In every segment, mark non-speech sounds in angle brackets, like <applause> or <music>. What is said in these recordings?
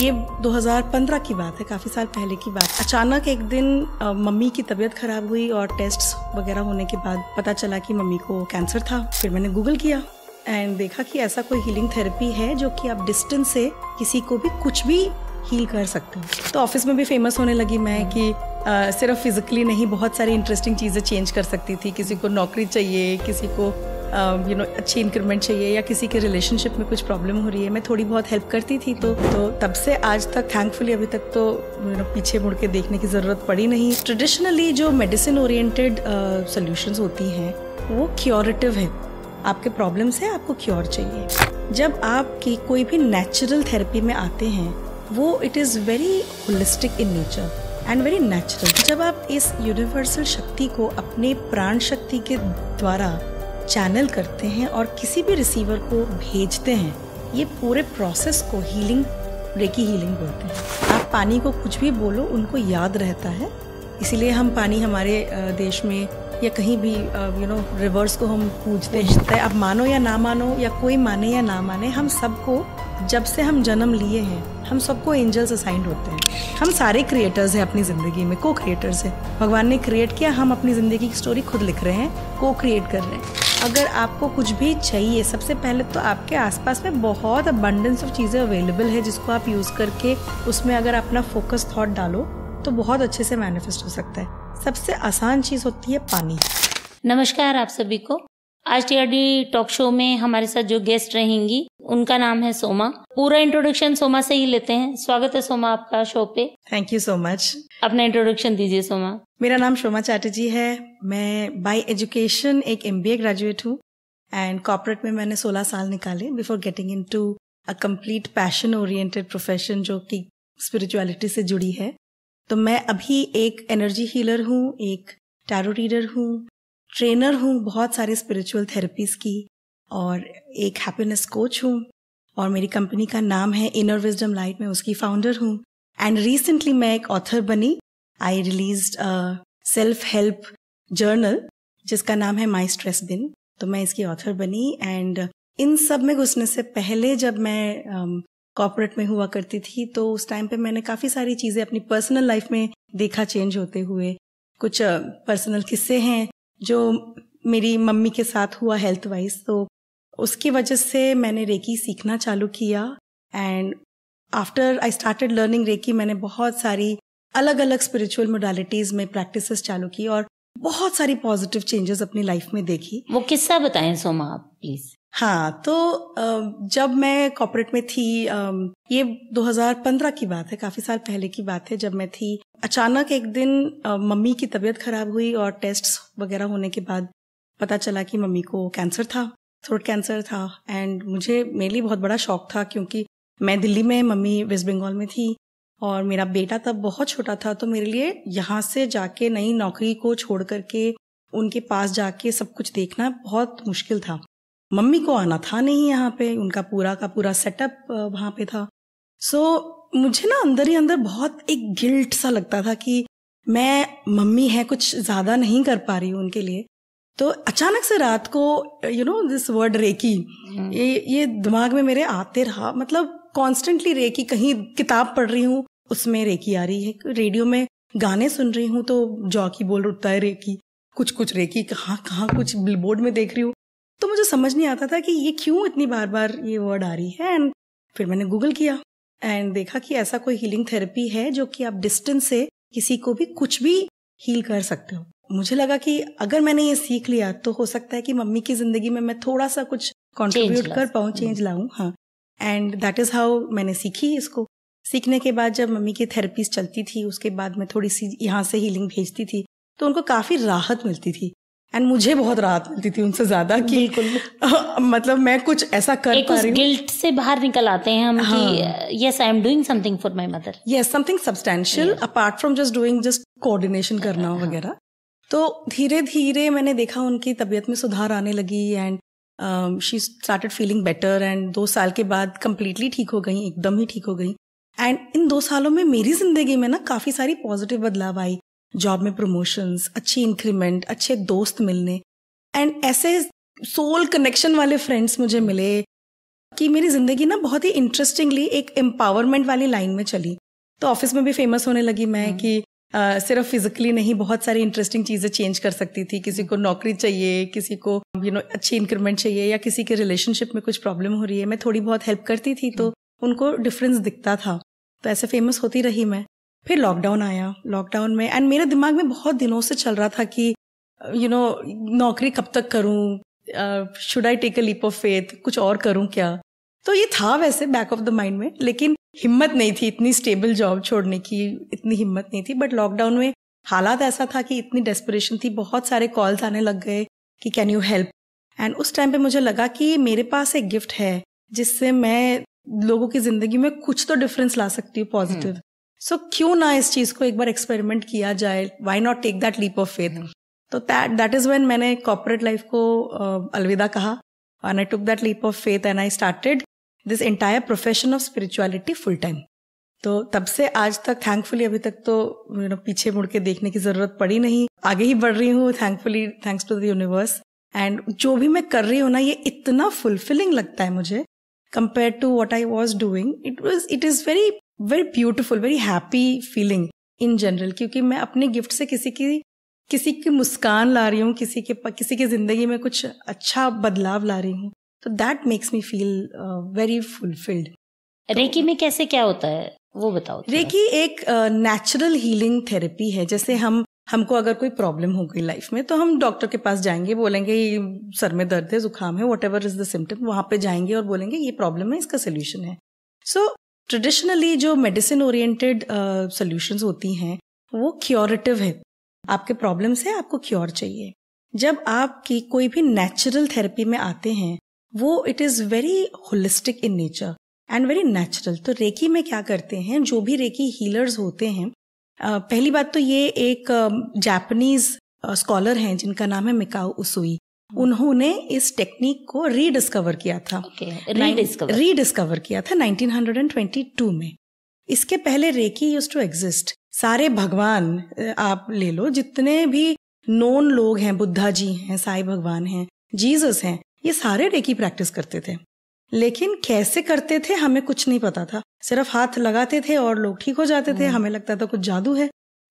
ये 2015 की बात है काफ़ी साल पहले की बात अचानक एक दिन मम्मी की तबीयत खराब हुई और टेस्ट वगैरह होने के बाद पता चला कि मम्मी को कैंसर था फिर मैंने गूगल किया एंड देखा कि ऐसा कोई हीलिंग थेरेपी है जो कि आप डिस्टेंस से किसी को भी कुछ भी हील कर सकते हो तो ऑफिस में भी फेमस होने लगी मैं कि आ, सिर्फ फिजिकली नहीं बहुत सारी इंटरेस्टिंग चीज़ें चेंज कर सकती थी किसी को नौकरी चाहिए किसी को यू नो अच्छी इंक्रीमेंट चाहिए या किसी के रिलेशनशिप में कुछ प्रॉब्लम हो रही है मैं थोड़ी बहुत हेल्प करती थी तो तो तब से आज तक थैंकफुली अभी तक तो यू नो पीछे मुड़ के देखने की ज़रूरत पड़ी नहीं ट्रेडिशनली जो मेडिसिन ओरिएंटेड सोल्यूशंस होती हैं वो क्योरेटिव है आपके प्रॉब्लम हैं आपको क्योर चाहिए जब आपकी कोई भी नेचुरल थेरेपी में आते हैं वो it is very holistic in nature and very natural जब आप इस यूनिवर्सल शक्ति को अपने प्राण शक्ति के द्वारा चैनल करते हैं और किसी भी रिसीवर को भेजते हैं ये पूरे प्रोसेस को हीलिंग रेकी हीलिंग बोलते हैं आप पानी को कुछ भी बोलो उनको याद रहता है इसीलिए हम पानी हमारे देश में या कहीं भी यू नो रिवर्स को हम पूछते हैं अब मानो या ना मानो या कोई माने या ना माने हम सबको जब से हम जन्म लिए हैं हम सबको एंजल्स असाइंड होते हैं हम सारे क्रिएटर्स हैं अपनी ज़िंदगी में को क्रिएटर्स हैं भगवान ने क्रिएट किया हम अपनी ज़िंदगी की स्टोरी खुद लिख रहे हैं को क्रिएट कर रहे हैं अगर आपको कुछ भी चाहिए सबसे पहले तो आपके आसपास में बहुत अबंडेंस ऑफ चीज़ें अवेलेबल है जिसको आप यूज़ करके उसमें अगर अपना फोकस थॉट डालो तो बहुत अच्छे से मैनिफेस्ट हो सकता है सबसे आसान चीज होती है पानी नमस्कार आप सभी को आज टीआरडी टॉक शो में हमारे साथ जो गेस्ट रहेंगी उनका नाम है सोमा पूरा इंट्रोडक्शन सोमा से ही लेते हैं स्वागत है सोमा आपका शो पे थैंक यू सो मच अपना इंट्रोडक्शन दीजिए सोमा मेरा नाम सोमा चैटर्जी है मैं बाय एजुकेशन एक एमबीए ग्रेजुएट हूँ एंड कॉर्पोरेट में मैंने 16 साल निकाले before getting into a complete passion oriented profession जो कि स्पिरिचुअलिटी से जुड़ी है तो मैं अभी एक एनर्जी हीलर हूँ एक टैरो रीडर हूँ ट्रेनर हूँ बहुत सारे स्पिरिचुअल थेरेपीज की और एक हैप्पीनेस कोच हूँ और मेरी कंपनी का नाम है इनर विजडम लाइट मैं उसकी फाउंडर हूँ एंड रिसेंटली मैं एक ऑथर बनी I release self help journal जिसका नाम है माई स्ट्रेस बिन तो मैं इसकी ऑथर बनी एंड इन सब में घुसने से पहले जब मैं um, कॉपरेट में हुआ करती थी तो उस टाइम पे मैंने काफ़ी सारी चीज़ें अपनी पर्सनल लाइफ में देखा चेंज होते हुए कुछ पर्सनल किस्से हैं जो मेरी मम्मी के साथ हुआ हेल्थ वाइज तो उसकी वजह से मैंने रेकी सीखना चालू किया and after I started learning Reiki मैंने बहुत सारी अलग अलग स्पिरिचुअल मोडालिटीज में प्रैक्टिसेस चालू की और बहुत सारी पॉजिटिव चेंजेस अपनी लाइफ में देखी वो किस्सा बताएं सोमा आप प्लीज हाँ तो जब मैं कॉपरेट में थी ये 2015 की बात है काफी साल पहले की बात है जब मैं थी अचानक एक दिन मम्मी की तबीयत खराब हुई और टेस्ट्स वगैरह होने के बाद पता चला कि मम्मी को कैंसर था थ्रोट कैंसर था एंड मुझे मेरे लिए बहुत बड़ा शौक था क्योंकि मैं दिल्ली में मम्मी वेस्ट बंगाल में थी और मेरा बेटा तब बहुत छोटा था तो मेरे लिए यहाँ से जाके नई नौकरी को छोड़ करके उनके पास जाके सब कुछ देखना बहुत मुश्किल था मम्मी को आना था नहीं यहाँ पे उनका पूरा का पूरा सेटअप वहाँ पे था सो so, मुझे ना अंदर ही अंदर बहुत एक गिल्ट सा लगता था कि मैं मम्मी है कुछ ज़्यादा नहीं कर पा रही हूँ उनके लिए तो अचानक से रात को you know this word Reiki hmm. ये ये दिमाग में मेरे आते रहा मतलब कॉन्स्टेंटली रेकी कहीं किताब पढ़ रही हूँ उसमें रेकी आ रही है रेडियो में गाने सुन रही हूँ तो जॉकी बोल उठता है रेकी कुछ कुछ रेकी कहाँ कहाँ कुछ बिलबोर्ड में देख रही हूँ तो मुझे समझ नहीं आता था कि ये क्यों इतनी बार बार ये वर्ड आ रही है एंड फिर मैंने गूगल किया एंड देखा कि ऐसा कोई हीलिंग थेरेपी है जो कि आप डिस्टेंस से किसी को भी कुछ भी हील कर सकते हो मुझे लगा कि अगर मैंने ये सीख लिया तो हो सकता है कि मम्मी की जिंदगी में मैं थोड़ा सा कुछ कॉन्ट्रीब्यूट कर पाऊँ चेंज लाऊं हाँ एंड दैट इज हाउ मैंने सीखी इसको सीखने के बाद जब मम्मी की थेरेपीज चलती थी उसके बाद मैं थोड़ी सी यहाँ से हीलिंग भेजती थी तो उनको काफी राहत मिलती थी एंड मुझे बहुत राहत मिलती थी उनसे ज्यादा कि <laughs> मतलब मैं कुछ ऐसा कर पा रही गिल्ट से बाहर निकल आते हैं हम हाँ. कि yes I am doing something for my mother yes something substantial apart from just doing just coordination करना हाँ. <laughs> वगैरह तो धीरे धीरे मैंने देखा उनकी तबीयत में सुधार आने लगी and she started feeling better and दो साल के बाद कम्प्लीटली ठीक हो गई एकदम ही ठीक हो गई एंड इन दो सालों में मेरी जिंदगी में ना काफी सारी पॉजिटिव बदलाव आई जॉब में प्रमोशंस अच्छी इंक्रीमेंट अच्छे दोस्त मिलने एंड ऐसे सोल कनेक्शन वाले फ्रेंड्स मुझे मिले कि मेरी जिंदगी ना बहुत ही इंटरेस्टिंगली एक एम्पावरमेंट वाली लाइन में चली तो ऑफिस में भी फेमस होने लगी मैं हम्म। कि सिर्फ फिजिकली नहीं बहुत सारी इंटरेस्टिंग चीजें चेंज कर सकती थी किसी को नौकरी चाहिए किसी को यू you नो know, अच्छी इंक्रीमेंट चाहिए या किसी के रिलेशनशिप में कुछ प्रॉब्लम हो रही है मैं थोड़ी बहुत हेल्प करती थी तो हम्म। उनको डिफरेंस दिखता था तो ऐसे फेमस होती रही मैं फिर लॉकडाउन आया लॉकडाउन में एंड मेरे दिमाग में बहुत दिनों से चल रहा था कि यू नो नौकरी कब तक करूं should I take a leap of faith कुछ और करूं क्या तो ये था वैसे बैक ऑफ द माइंड में लेकिन हिम्मत नहीं थी इतनी स्टेबल जॉब छोड़ने की इतनी हिम्मत नहीं थी बट लॉकडाउन में हालात ऐसा था कि इतनी डेस्परेशन थी बहुत सारे कॉल्स आने लग गए कि कैन यू हेल्प एंड उस टाइम पे मुझे लगा कि मेरे पास एक गिफ्ट है जिससे मैं लोगों की जिंदगी में कुछ तो डिफरेंस ला सकती हूँ पॉजिटिव हम्म। सो so, क्यों ना इस चीज को एक बार एक्सपेरिमेंट किया जाए why not take that leap of faith तो दैट दैट इज वेन मैंने कॉपोरेट लाइफ को uh, अलविदा कहा and I took that leap of faith and I started this entire profession of spirituality full time तो तब से आज तक थैंकफुली अभी तक तो यू नो पीछे मुड़ के देखने की जरूरत पड़ी नहीं आगे ही बढ़ रही हूँ thankfully thanks to the universe and जो भी मैं कर रही हूँ ना ये इतना फुलफिलिंग लगता है मुझे compare to what I was doing it was it is very very beautiful very happy feeling in general क्योंकि मैं अपने गिफ्ट से किसी की किसी की मुस्कान ला रही हूँ किसी के किसी की जिंदगी में कुछ अच्छा बदलाव ला रही हूँ तो that makes me feel very fulfilled Reiki में कैसे क्या होता है वो बताओ रेकी एक नेचुरल हीलिंग थेरेपी है जैसे हम हमको अगर कोई प्रॉब्लम हो गई लाइफ में तो हम डॉक्टर के पास जाएंगे बोलेंगे सर में दर्द है जुकाम है whatever is the symptom वहां पे जाएंगे और बोलेंगे ये प्रॉब्लम है इसका सोल्यूशन है सो so, ट्रेडिशनली जो मेडिसिन ओरिएंटेड सोल्यूशन होती हैं वो क्योरेटिव है आपके प्रॉब्लम से आपको क्योर चाहिए जब आपकी कोई भी नेचुरल थेरेपी में आते हैं वो it is very holistic in nature and very natural तो रेकी में क्या करते हैं जो भी रेकी हीलर्स होते हैं uh, पहली बात तो ये एक जापनीज um, स्कॉलर uh, हैं जिनका नाम है मिकाओ उसुई हाँ। उन्होंने इस टेक्निक को रीडिस्कवर किया था रीडिस्कवर okay, रीडिस्कवर किया था 1922 में इसके पहले रेकी यूज टू एग्जिस्ट सारे भगवान आप ले लो जितने भी नोन लोग हैं बुद्धा जी हैं साई भगवान हैं जीसस हैं ये सारे रेकी प्रैक्टिस करते थे लेकिन कैसे करते थे हमें कुछ नहीं पता था सिर्फ हाथ लगाते थे और लोग ठीक हो जाते थे हाँ। हमें लगता था कुछ जादू है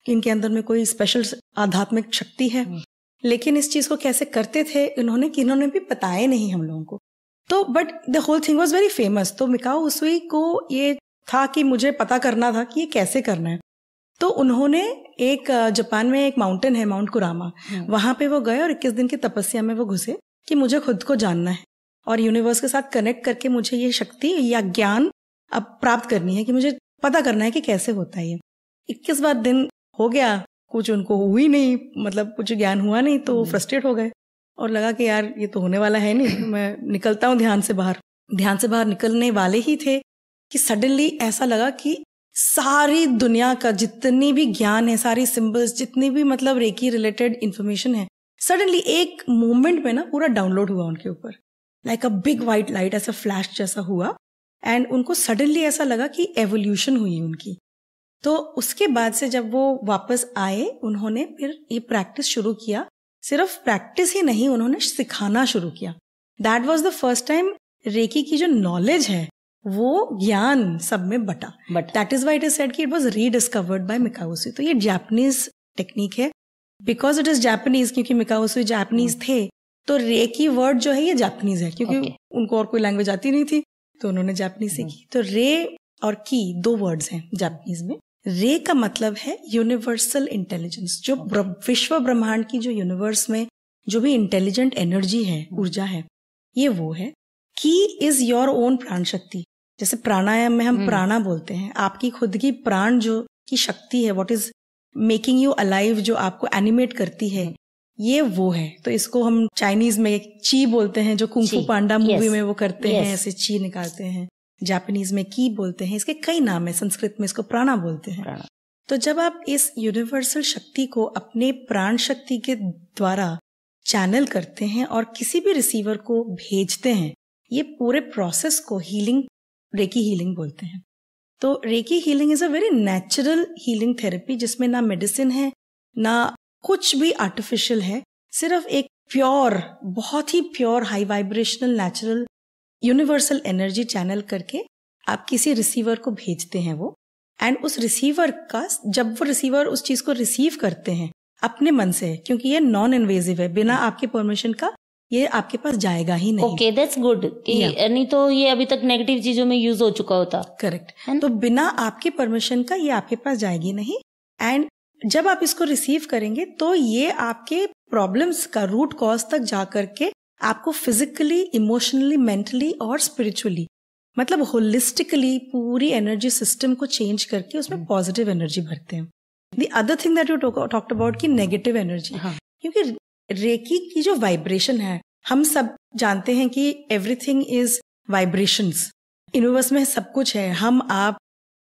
इनके अंदर में कोई स्पेशल आध्यात्मिक शक्ति है हाँ। लेकिन इस चीज़ को कैसे करते थे इन्होंने कि इन्होंने भी बताए नहीं हम लोगों को तो but the whole thing was very famous तो मिकाओ उसवी को ये था कि मुझे पता करना था कि ये कैसे करना है तो उन्होंने एक जापान में एक माउंटेन है माउंट कुरामा वहां पे वो गए और 21 दिन की तपस्या में वो घुसे कि मुझे खुद को जानना है और यूनिवर्स के साथ कनेक्ट करके मुझे ये शक्ति या ज्ञान अब प्राप्त करनी है कि मुझे पता करना है कि कैसे होता है ये इक्कीसवा दिन हो गया कुछ उनको हुई नहीं मतलब कुछ ज्ञान हुआ नहीं तो फ्रस्ट्रेट हम्म। हो गए और लगा कि यार ये तो होने वाला है नहीं तो मैं निकलता हूँ ध्यान से बाहर ध्यान से बाहर निकलने वाले ही थे कि सडनली ऐसा लगा कि सारी दुनिया का जितनी भी ज्ञान है सारी सिंबल्स जितनी भी मतलब रेकी रिलेटेड इन्फॉर्मेशन है सडनली एक मोमेंट में ना पूरा डाउनलोड हुआ उनके ऊपर like a big white light ऐसा फ्लैश जैसा हुआ एंड उनको सडनली ऐसा लगा कि एवोल्यूशन हुई उनकी तो उसके बाद से जब वो वापस आए उन्होंने फिर ये प्रैक्टिस शुरू किया सिर्फ प्रैक्टिस ही नहीं उन्होंने सिखाना शुरू किया that was the first time Reiki की जो नॉलेज है वो ज्ञान सब में बटा but that is why it is said कि it was rediscovered by Mikao Usui तो ये जैपनीज टेक्निक है बिकॉज इट इज जैपनीज क्योंकि मिकाउसुई हम्म। जापानीज थे तो रेकी वर्ड जो है ये जापनीज है क्योंकि okay. उनको और कोई लैंग्वेज आती नहीं थी तो उन्होंने जापनीज सीखी हम्म। तो रे और की दो वर्ड्स हैं जापनीज में रे का मतलब है यूनिवर्सल इंटेलिजेंस जो विश्व ब्रह्मांड की जो यूनिवर्स में जो भी इंटेलिजेंट एनर्जी है hmm. ऊर्जा है ये वो है की इज योर ओन प्राण शक्ति जैसे प्राणायाम में हम hmm. प्राणा बोलते हैं आपकी खुद की प्राण जो की शक्ति है what is making you alive जो आपको एनिमेट करती है hmm. ये वो है तो इसको हम चाइनीज में ची बोलते हैं जो कुंकू पांडा मूवी में वो करते हैं ऐसे ची निकालते हैं जापानीज में की बोलते हैं इसके कई नाम है संस्कृत में इसको प्राणा बोलते हैं तो जब आप इस यूनिवर्सल शक्ति को अपने प्राण शक्ति के द्वारा चैनल करते हैं और किसी भी रिसीवर को भेजते हैं ये पूरे प्रोसेस को हीलिंग रेकी हीलिंग बोलते हैं तो Reiki healing is a very natural healing therapy जिसमें ना मेडिसिन है ना कुछ भी आर्टिफिशियल है सिर्फ एक प्योर बहुत ही pure high vibrational natural universal energy channel करके आप किसी रिसीवर को भेजते हैं वो एंड उस रिसीवर का जब वो रिसीवर उस चीज को रिसीव करते हैं अपने मन से क्योंकि ये नॉन इन्वेजिव है बिना आपके परमिशन का ये आपके पास जाएगा ही नहीं ओके दैट्स गुड नहीं तो ये अभी तक नेगेटिव चीजों में यूज हो चुका होता करेक्ट तो बिना आपके परमिशन का ये आपके पास जाएगी नहीं एंड जब आप इसको रिसीव करेंगे तो ये आपके प्रॉब्लम्स का रूट कॉज तक जाकर के आपको फिजिकली इमोशनली मेंटली और स्पिरिचुअली मतलब होलिस्टिकली पूरी एनर्जी सिस्टम को चेंज करके उसमें पॉजिटिव हम्म। एनर्जी भरते हैं the other thing that you talked about की नेगेटिव एनर्जी क्योंकि रेकी की जो वाइब्रेशन है हम सब जानते हैं कि एवरीथिंग इज वाइब्रेशन यूनिवर्स में सब कुछ है हम आप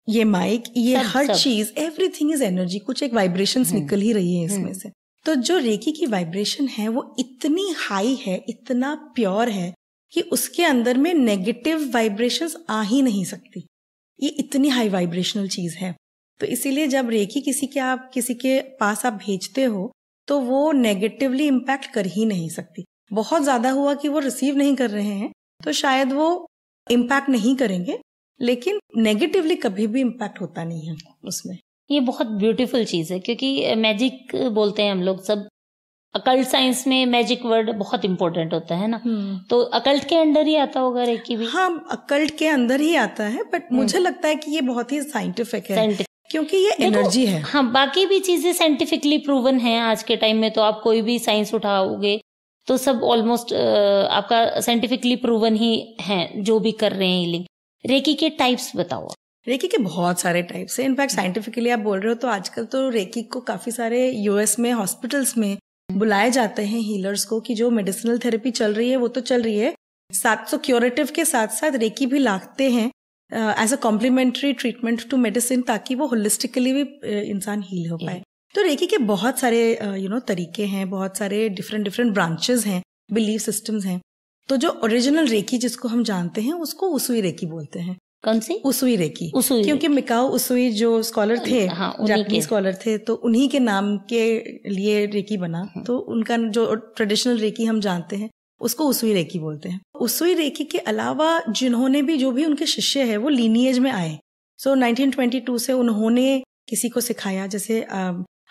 ये माइक ये सब, हर चीज एवरीथिंग इज एनर्जी कुछ एक वाइब्रेशंस हम्म। निकल ही रही है इसमें हम्म। से तो जो रेकी की वाइब्रेशन है वो इतनी हाई है इतना प्योर है कि उसके अंदर में नेगेटिव वाइब्रेशंस आ ही नहीं सकती ये इतनी हाई वाइब्रेशनल चीज़ है तो इसीलिए जब रेकी किसी के आप किसी के पास आप भेजते हो तो वो नेगेटिवली इम्पैक्ट कर ही नहीं सकती बहुत ज़्यादा हुआ कि वो रिसीव नहीं कर रहे हैं तो शायद वो इम्पैक्ट नहीं करेंगे लेकिन नेगेटिवली कभी भी इम्पैक्ट होता नहीं है उसमें ये बहुत ब्यूटीफुल चीज़ है क्योंकि मैजिक बोलते हैं हम लोग सब अकल्ट साइंस में मैजिक वर्ड बहुत इंपॉर्टेंट होता है ना हम्म। तो अकल्ट के अंदर ही आता होगा रेकी भी हाँ अकल्ट के अंदर ही आता है बट हम्म। मुझे लगता है कि ये बहुत ही साइंटिफिक है Scientific. क्योंकि ये एनर्जी है हाँ बाकी भी चीजें साइंटिफिकली प्रूवन है आज के टाइम में तो आप कोई भी साइंस उठाओगे तो सब ऑलमोस्ट आपका साइंटिफिकली प्रूवन ही है जो भी कर रहे हैं हीलिंग रेकी के टाइप्स बताओ रेकी के बहुत सारे टाइप्स हैं इनफैक्ट साइंटिफिकली आप बोल रहे हो तो आजकल तो रेकी को काफ़ी सारे यूएस में हॉस्पिटल्स में बुलाए जाते हैं हीलर्स को कि जो मेडिसिनल थेरेपी चल रही है वो तो चल रही है सात सौ क्योरेटिव के साथ साथ रेकी भी लागते हैं as a complementary treatment to medicine ताकि वो होलिस्टिकली भी uh, इंसान हील हो पाए तो रेकी के बहुत सारे यू uh, नो तरीके हैं बहुत सारे डिफरेंट डिफरेंट ब्रांचेस हैं बिलीव सिस्टम्स हैं तो जो ओरिजिनल रेकी जिसको हम जानते हैं उसको उसुई रेकी बोलते हैं कौन सी उसुई रेकी उसुई क्योंकि मिकाओ उसुई जो स्कॉलर थे हाँ, जापानी स्कॉलर थे तो उन्हीं के नाम के लिए रेकी बना हाँ। तो उनका जो ट्रेडिशनल रेकी हम जानते हैं उसको उसुई रेकी बोलते हैं उसुई रेकी के अलावा जिन्होंने भी जो भी उनके शिष्य है वो लीनियज में आए सो so, 1922 से उन्होंने किसी को सिखाया जैसे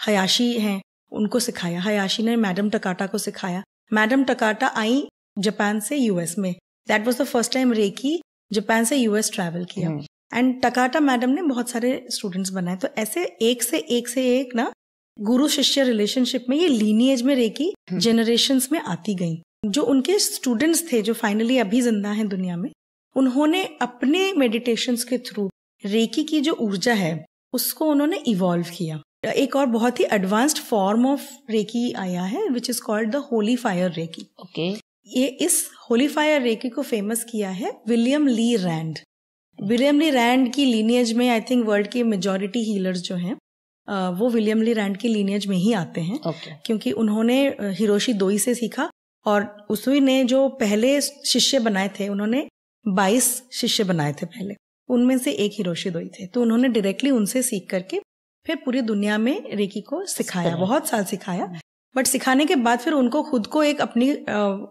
हयाशी हैं उनको सिखाया हयाशी ने मैडम टकाटा को सिखाया मैडम टकाटा आई जापान से यूएस में that was the first time Reiki Japan से यूएस ट्रैवल किया एंड टकाटा मैडम ने बहुत सारे स्टूडेंट्स बनाए तो ऐसे एक से एक से एक ना गुरु शिष्य रिलेशनशिप में ये लीनियज में रेकी जनरेशन हम्म। में आती गई जो उनके स्टूडेंट्स थे जो फाइनली अभी जिंदा हैं दुनिया में उन्होंने अपने मेडिटेशंस के थ्रू रेकी की जो ऊर्जा है उसको उन्होंने इवॉल्व किया एक और बहुत ही एडवांस्ड फॉर्म ऑफ रेकी आया है which is called the holy fire Reiki okay ये इस होलीफायर रेकी को फेमस किया है William Lee Rand William Lee Rand की लीनियज में आई थिंक वर्ल्ड के मेजोरिटी हीलर्स जो हैं वो विलियम ली रैंड की लीनियज में ही आते हैं okay. क्योंकि उन्होंने हिरोशी दोई से सीखा और उसी ने जो पहले शिष्य बनाए थे उन्होंने 22 शिष्य बनाए थे पहले उनमें से एक हिरोशी दोई थे तो उन्होंने डायरेक्टली उनसे सीख करके फिर पूरी दुनिया में रेकी को सिखाया बहुत साल सिखाया बट सिखाने के बाद फिर उनको खुद को एक अपनी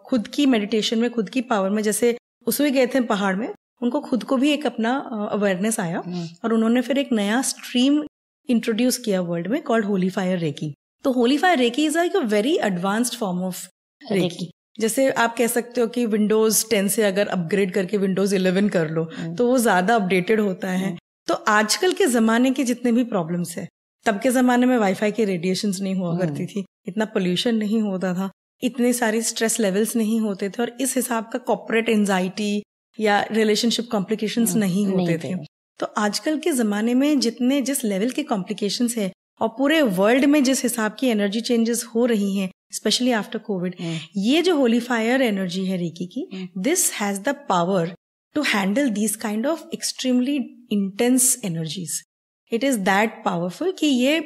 खुद की मेडिटेशन में खुद की पावर में जैसे उसमें गए थे पहाड़ में उनको खुद को भी एक अपना अवेयरनेस आया हम्म। और उन्होंने फिर एक नया स्ट्रीम इंट्रोड्यूस किया वर्ल्ड में कॉल्ड होली फायर रेकी तो holy fire Reiki is a very advanced form of Reiki जैसे आप कह सकते हो कि विंडोज टेन से अगर अपग्रेड करके विंडोज इलेवन कर लो हम्म। तो वो ज्यादा अपडेटेड होता है हम्म। तो आजकल के जमाने के जितने भी प्रॉब्लम्स है तब के जमाने में वाईफाई की रेडिएशन नहीं हुआ करती थी इतना पोल्यूशन नहीं होता था इतने सारे स्ट्रेस लेवल्स नहीं होते थे और इस हिसाब का कॉपरेट एनजाइटी या रिलेशनशिप कॉम्प्लिकेशंस हम्म, नहीं होते थे तो आजकल के ज़माने में जितने जिस लेवल के कॉम्प्लिकेशन है और पूरे वर्ल्ड में जिस हिसाब की एनर्जी चेंजेस हो रही हैं स्पेशली आफ्टर कोविड ये जो होली फायर एनर्जी है रेकी की this has the power to handle this kind of extremely intense energies it is that powerful कि ये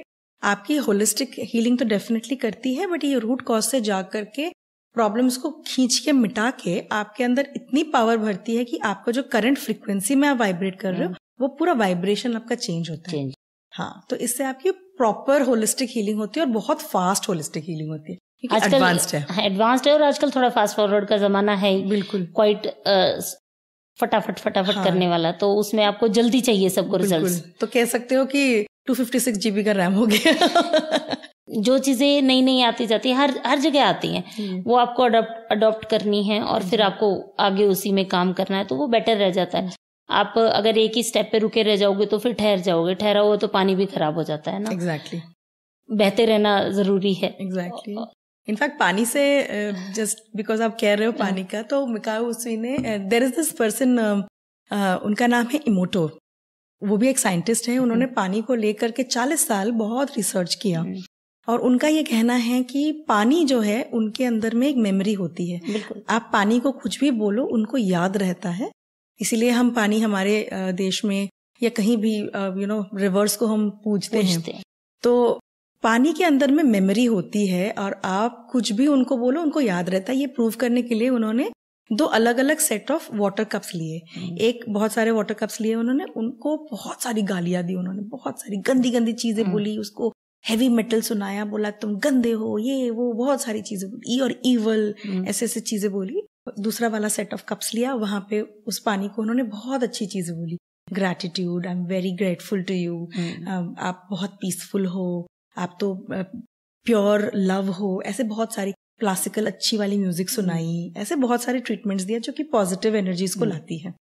आपकी होलिस्टिक हीलिंग तो डेफिनेटली करती है बट ये रूट कॉज से जा करके प्रॉब्लम्स को खींच के मिटा के आपके अंदर इतनी पावर भरती है कि आपका जो करंट फ्रिक्वेंसी में आप वाइब्रेट कर रहे हो हम्म। वो पूरा वाइब्रेशन आपका चेंज होता है हाँ तो इससे आपकी प्रॉपर होलिस्टिक हीलिंग होती है और बहुत फास्ट होलिस्टिक हीलिंग होती है एडवांस्ड है एडवांस्ड है और आजकल थोड़ा फास्ट फॉरवर्ड का जमाना है बिल्कुल क्वाइट फटाफट फटाफट हाँ। करने वाला तो उसमें आपको जल्दी चाहिए सबको रिजल्ट तो कह सकते हो कि टू फिफ्टी सिक्स जी का रैम हो गया जो चीज़ें नई नई आती जाती है हर हर जगह आती हैं हम्म। वो आपको अडोप्ट करनी है और फिर हम्म। आपको आगे उसी में काम करना है तो वो बेटर रह जाता है आप अगर एक ही स्टेप पे रुके रह जाओगे तो फिर ठहर जाओगे ठहरा हुआ तो पानी भी खराब हो जाता है ना एग्जैक्टली exactly. बहते रहना जरूरी है एग्जैक्टली exactly. इनफैक्ट पानी से जस्ट uh, बिकॉज आप कह रहे हो पानी हम्म। का तो मिकाओ उसी ने देर इज दिस पर्सन उनका नाम है इमोटो वो भी एक साइंटिस्ट हैं उन्होंने हम्म। पानी को लेकर के 40 साल बहुत रिसर्च किया और उनका ये कहना है कि पानी जो है उनके अंदर में एक मेमोरी होती है आप पानी को कुछ भी बोलो उनको याद रहता है इसीलिए हम पानी हमारे देश में या कहीं भी यू नो रिवर्स को हम पूजते हैं तो पानी के अंदर में मेमोरी होती है और आप कुछ भी उनको बोलो उनको याद रहता है ये प्रूव करने के लिए उन्होंने दो अलग अलग सेट ऑफ वाटर कप्स लिए हम्म। एक बहुत सारे वाटर कप्स लिए उन्होंने उनको बहुत सारी गालियां दी उन्होंने बहुत सारी गंदी गंदी चीजें हम्म। बोली उसको हैवी मेटल सुनाया बोला तुम गंदे हो ये वो बहुत सारी चीजें बोली ई और ईवल हम्म। ऐसे ऐसे चीजें बोली दूसरा वाला सेट ऑफ कप्स लिया वहां पे उस पानी को उन्होंने बहुत अच्छी चीजें बोली gratitude I am very grateful to you आप बहुत पीसफुल हो आप तो प्योर लव हो ऐसे बहुत सारी क्लासिकल अच्छी वाली म्यूजिक हम्म। सुनाई ऐसे बहुत सारे ट्रीटमेंट्स दिया जो कि पॉजिटिव एनर्जीज को हम्म। लाती है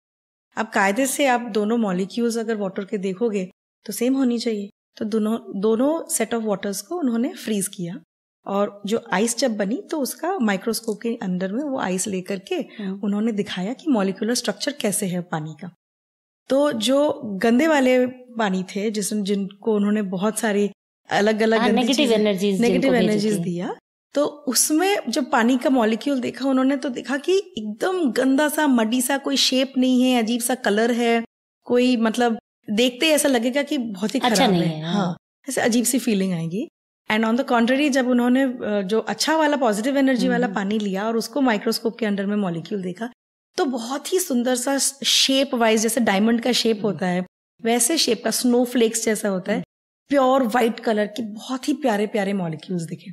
अब कायदे से आप दोनों मॉलिक्यूल्स अगर वाटर के देखोगे तो सेम होनी चाहिए तो दोनों दोनों सेट ऑफ वाटर्स को उन्होंने फ्रीज किया और जो आइस जब बनी तो उसका माइक्रोस्कोप के अंदर में वो आइस लेकर के हम्म। उन्होंने दिखाया कि मॉलिकुलर स्ट्रक्चर कैसे है पानी का तो जो गंदे वाले पानी थे जिसमें जिनको उन्होंने बहुत सारी अलग अलग नेगेटिव एनर्जीज नेगेटिव एनर्जीज दिया तो उसमें जब पानी का मॉलिक्यूल देखा उन्होंने तो देखा कि एकदम गंदा सा मडी सा कोई शेप नहीं है अजीब सा कलर है कोई मतलब देखते ही ऐसा लगेगा कि बहुत ही अच्छा खराब है हाँ।, हाँ ऐसे अजीब सी फीलिंग आएगी एंड ऑन द कॉन्ट्ररी जब उन्होंने जो अच्छा वाला पॉजिटिव एनर्जी हम्म। वाला पानी लिया और उसको माइक्रोस्कोप के अंडर में मॉलिक्यूल देखा तो बहुत ही सुंदर सा शेप वाइज जैसे डायमंड का शेप हम्म। होता है वैसे शेप का स्नो फ्लेक्स जैसा होता है प्योर व्हाइट कलर के बहुत ही प्यारे प्यारे मॉलिक्यूल्स दिखे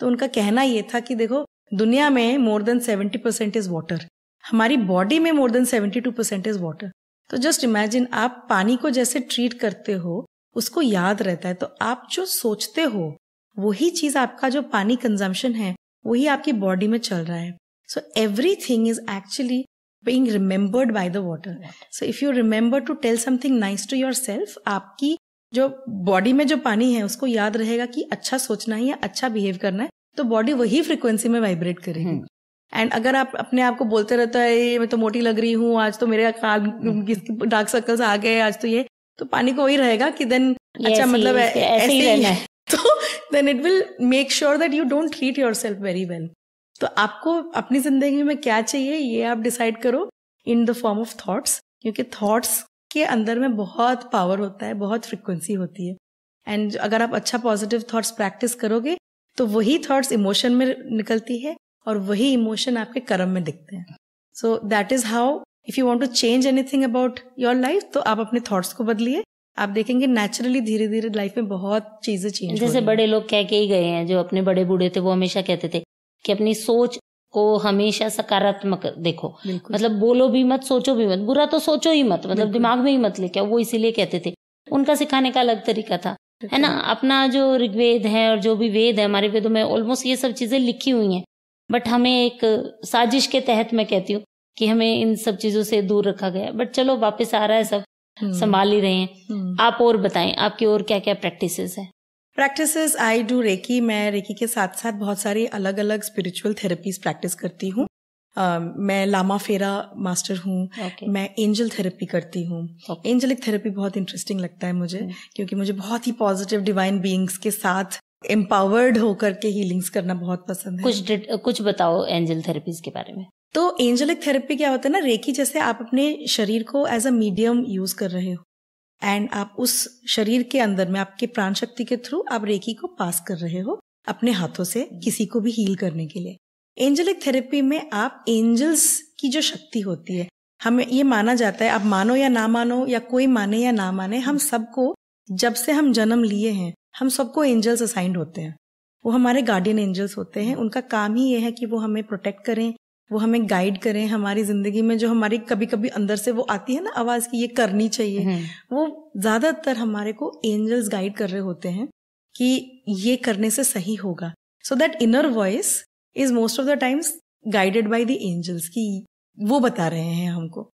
तो उनका कहना ये था कि देखो दुनिया में more than seventy percent is water हमारी बॉडी में more than seventy two percent is water तो जस्ट इमेजिन आप पानी को जैसे ट्रीट करते हो उसको याद रहता है तो आप जो सोचते हो वही चीज आपका जो पानी कंजम्पशन है वही आपकी बॉडी में चल रहा है so everything is actually being remembered by the water so if you remember to tell something nice to yourself आपकी जो बॉडी में जो पानी है उसको याद रहेगा कि अच्छा सोचना है या अच्छा बिहेव करना है तो बॉडी वही फ्रिक्वेंसी में वाइब्रेट करेगी एंड हम्म। अगर आप अपने आप को बोलते रहता है मैं तो मोटी लग रही हूँ आज तो मेरे काल डार्क सर्कल्स आ गए आज तो ये तो पानी को वही रहेगा कि देन अच्छा मतलब ऐसे ही मतलब <laughs> तो then it will make sure that you don't treat yourself very well तो आपको अपनी जिंदगी में क्या चाहिए ये आप डिसाइड करो in the form of thoughts क्योंकि थॉट्स के अंदर में बहुत पावर होता है बहुत फ्रिक्वेंसी होती है एंड अगर आप अच्छा पॉजिटिव थॉट्स प्रैक्टिस करोगे तो वही थॉट्स इमोशन में निकलती है और वही इमोशन आपके कर्म में दिखते हैं so that is how if you want to change anything about your life तो आप अपने थॉट्स को बदलिए आप देखेंगे नेचुरली धीरे धीरे लाइफ में बहुत चीजें चेंज जैसे बड़े लोग कह के ही गए हैं जो अपने बड़े बूढ़े थे वो हमेशा कहते थे कि अपनी सोच को हमेशा सकारात्मक देखो मतलब बोलो भी मत सोचो भी मत बुरा तो सोचो ही मत मतलब दिमाग में ही मत लेके वो इसीलिए कहते थे उनका सिखाने का अलग तरीका था है ना अपना जो ऋग्वेद है और जो भी वेद है हमारे वेदों में ऑलमोस्ट ये सब चीजें लिखी हुई हैं बट हमें एक साजिश के तहत मैं कहती हूँ कि हमें इन सब चीजों से दूर रखा गया बट चलो वापस आ रहा है सब हम्म। संभाल ही रहे हैं हम्म। आप और बताएं आपकी और क्या क्या प्रैक्टिसेस है प्रैक्टिसेस आई डू रेकी मैं रेकी के साथ साथ बहुत सारी अलग अलग स्पिरिचुअल थेरेपीज प्रैक्टिस करती हूँ Uh, मैं लामा फेरा मास्टर हूँ okay. मैं एंजल थेरेपी करती हूँ okay. एंजलिक थेरेपी बहुत इंटरेस्टिंग लगता है मुझे okay. Hmm. क्योंकि मुझे बहुत ही पॉजिटिव डिवाइन बींग्स के साथ एम्पावर्ड होकर के हीलिंग्स करना बहुत पसंद है कुछ कुछ बताओ एंजल थेरेपीज के बारे में तो एंजलिक थेरेपी क्या होता है ना रेकी जैसे आप अपने शरीर को एज अ मीडियम यूज कर रहे हो एंड आप उस शरीर के अंदर में आपके प्राण शक्ति के थ्रू आप रेकी को पास कर रहे हो अपने हाथों से किसी को भी हील करने के लिए एंजलिक थेरेपी में आप एंजल्स की जो शक्ति होती है हमें ये माना जाता है आप मानो या ना मानो या कोई माने या ना माने हम सबको जब से हम जन्म लिए हैं हम सबको एंजल्स असाइंड होते हैं वो हमारे गार्डियन एंजल्स होते हैं उनका काम ही ये है कि वो हमें प्रोटेक्ट करें वो हमें गाइड करें हमारी जिंदगी में जो हमारी कभी कभी अंदर से वो आती है ना आवाज की ये करनी चाहिए हम्म। वो ज्यादातर हमारे को एंजल्स गाइड कर रहे होते हैं कि ये करने से सही होगा so that inner voice is most of the times guided by the angels की वो बता रहे हैं हमको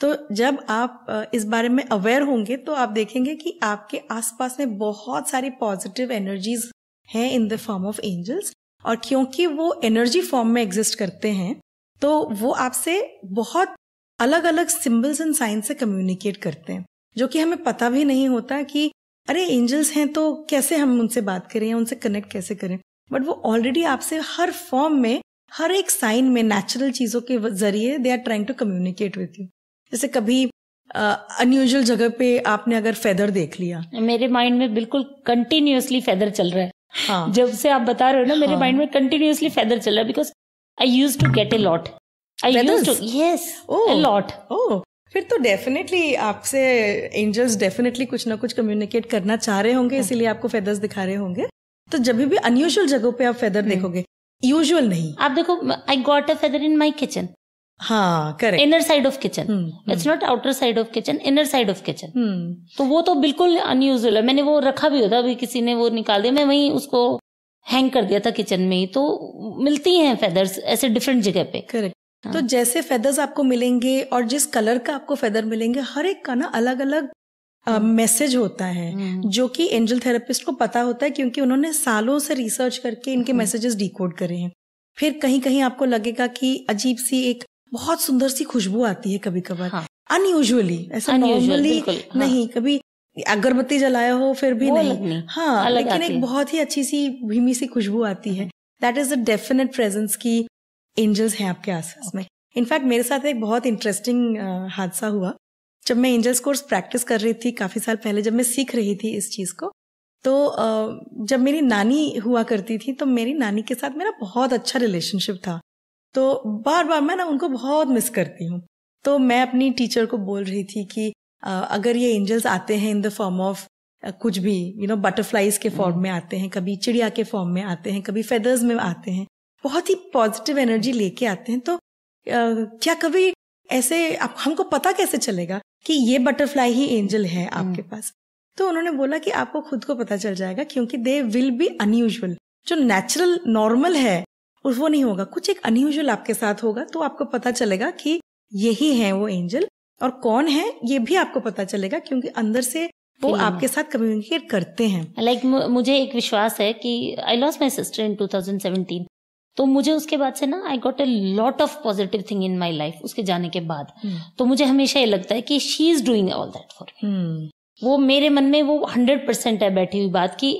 तो जब आप इस बारे में अवेयर होंगे तो आप देखेंगे कि आपके आसपास में बहुत सारी पॉजिटिव एनर्जीज हैं in the form of angels और क्योंकि वो एनर्जी फॉर्म में एग्जिस्ट करते हैं तो वो आपसे बहुत अलग अलग सिंबल्स एंड साइंस से कम्युनिकेट करते हैं जो कि हमें पता भी नहीं होता कि अरे एंजल्स हैं तो कैसे हम उनसे बात करें या उनसे कनेक्ट कैसे करें बट वो ऑलरेडी आपसे हर फॉर्म में हर एक साइन में नेचुरल चीजों के जरिए they are trying to communicate with you जैसे कभी अनयूजल uh, जगह पे आपने अगर फेदर देख लिया मेरे माइंड में बिल्कुल कंटिन्यूअसली फेदर चल रहा है हाँ. जब से आप बता रहे हो ना मेरे माइंड हाँ. में कंटिन्यूअसली फेदर चल रहा है because I use to get a lot I use to yes a lot oh फिर तो डेफिनेटली आपसे एंजल्स डेफिनेटली कुछ ना कुछ कम्युनिकेट करना चाह रहे होंगे इसीलिए आपको फेदर्स दिखा रहे होंगे तो जब भी अनयूजल जगहों पे आप फेदर hmm. देखोगे यूजुअल नहीं आप देखो I got a feather in my kitchen हाँ correct inner side of kitchen it's not outer side of kitchen inner side of kitchen तो वो तो बिल्कुल अनयूजल है मैंने वो रखा भी होता अभी किसी ने वो निकाल दिया मैं वहीं उसको हैंग कर दिया था किचन में ही तो मिलती हैं फेदर्स ऐसे डिफरेंट जगह पे करेक्ट हाँ. तो जैसे फेदर्स आपको मिलेंगे और जिस कलर का आपको फेदर मिलेंगे हर एक का ना अलग अलग मैसेज होता है हम्म। जो कि एंजल थेरेपिस्ट को पता होता है क्योंकि उन्होंने सालों से रिसर्च करके इनके मैसेजेस हम्म। डिकोड करे हैं फिर कहीं कहीं आपको लगेगा कि अजीब सी एक बहुत सुंदर सी खुशबू आती है कभी कभार अनयूजली ऐसा नॉर्मली हाँ। नहीं कभी अगरबत्ती जलाया हो फिर भी नहीं, नहीं। हाँ लेकिन एक बहुत ही अच्छी सी भीमी सी खुशबू आती है that is a definite presence की एंजल्स हैं आपके आसपास में इनफैक्ट मेरे साथ एक बहुत इंटरेस्टिंग हादसा हुआ जब मैं एंजल्स कोर्स प्रैक्टिस कर रही थी काफी साल पहले जब मैं सीख रही थी इस चीज को तो जब मेरी नानी हुआ करती थी तो मेरी नानी के साथ मेरा बहुत अच्छा रिलेशनशिप था तो बार बार मैं ना उनको बहुत मिस करती हूँ तो मैं अपनी टीचर को बोल रही थी कि अगर ये एंजल्स आते हैं इन द फॉर्म ऑफ कुछ भी यू नो बटरफ्लाइज के फॉर्म में आते हैं कभी चिड़िया के फॉर्म में आते हैं कभी फेदर्स में आते हैं बहुत ही पॉजिटिव एनर्जी लेके आते हैं तो क्या कभी ऐसे आप हमको पता कैसे चलेगा कि ये बटरफ्लाई ही एंजल है हम्म। आपके पास तो उन्होंने बोला कि आपको खुद को पता चल जाएगा क्योंकि दे विल बी अनयूजल जो नेचुरल नॉर्मल है वो नहीं होगा कुछ एक अनयूजल आपके साथ होगा तो आपको पता चलेगा कि यही है वो एंजल और कौन है ये भी आपको पता चलेगा क्योंकि अंदर से वो आपके साथ कम्युनिकेट करते हैं लाइक like, मुझे एक विश्वास है कि I loss my sister in two तो मुझे उसके बाद से ना I got a lot of positive thing in my life उसके जाने के बाद hmm. तो मुझे हमेशा ये लगता है कि she is doing all that for वो मेरे मन में वो हंड्रेड परसेंट है बैठी हुई बात की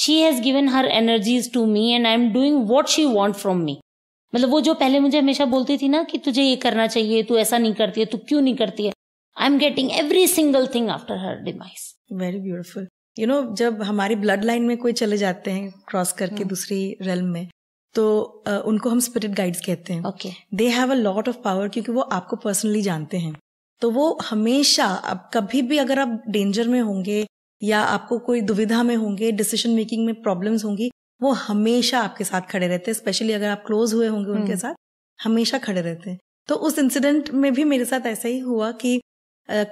she has given her energies to me and I am doing what she want from me मतलब वो जो पहले मुझे हमेशा बोलती थी ना कि तुझे ये करना चाहिए तू ऐसा नहीं करती है तू क्यों नहीं करती है I am getting every single thing after her demise very beautiful you know जब हमारी ब्लड लाइन में कोई चले जाते हैं क्रॉस करके hmm. दूसरी रेलम में तो uh, उनको हम स्पिरिट गाइड्स कहते हैं okay they have a lot of power क्योंकि वो आपको पर्सनली जानते हैं तो वो हमेशा आप कभी भी अगर आप डेंजर में होंगे या आपको कोई दुविधा में होंगे डिसीजन मेकिंग में प्रॉब्लम्स होंगी वो हमेशा आपके साथ खड़े रहते हैं स्पेशली अगर आप क्लोज हुए होंगे उनके हम्म। साथ हमेशा खड़े रहते हैं तो उस इंसिडेंट में भी मेरे साथ ऐसा ही हुआ कि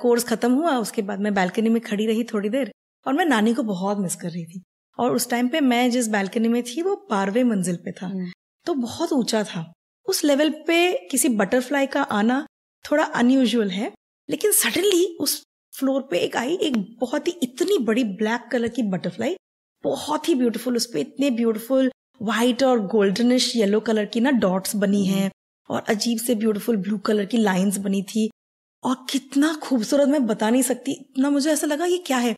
कोर्स खत्म हुआ उसके बाद मैं बालकनी में खड़ी रही थोड़ी देर और मैं नानी को बहुत मिस कर रही थी और उस टाइम पे मैं जिस बालकनी में थी वो बारहवें मंजिल पे था हम्म। तो बहुत ऊंचा था उस लेवल पे किसी बटरफ्लाई का आना थोड़ा अनयूजल है लेकिन सडनली उस फ्लोर पे एक आई एक बहुत ही इतनी बड़ी ब्लैक कलर की बटरफ्लाई बहुत ही ब्यूटीफुल उस पर इतने ब्यूटीफुल व्हाइट और गोल्डनिश येलो कलर की ना डॉट्स बनी हम्म। है और अजीब से ब्यूटीफुल ब्लू कलर की लाइंस बनी थी और कितना खूबसूरत मैं बता नहीं सकती इतना मुझे ऐसा लगा ये क्या है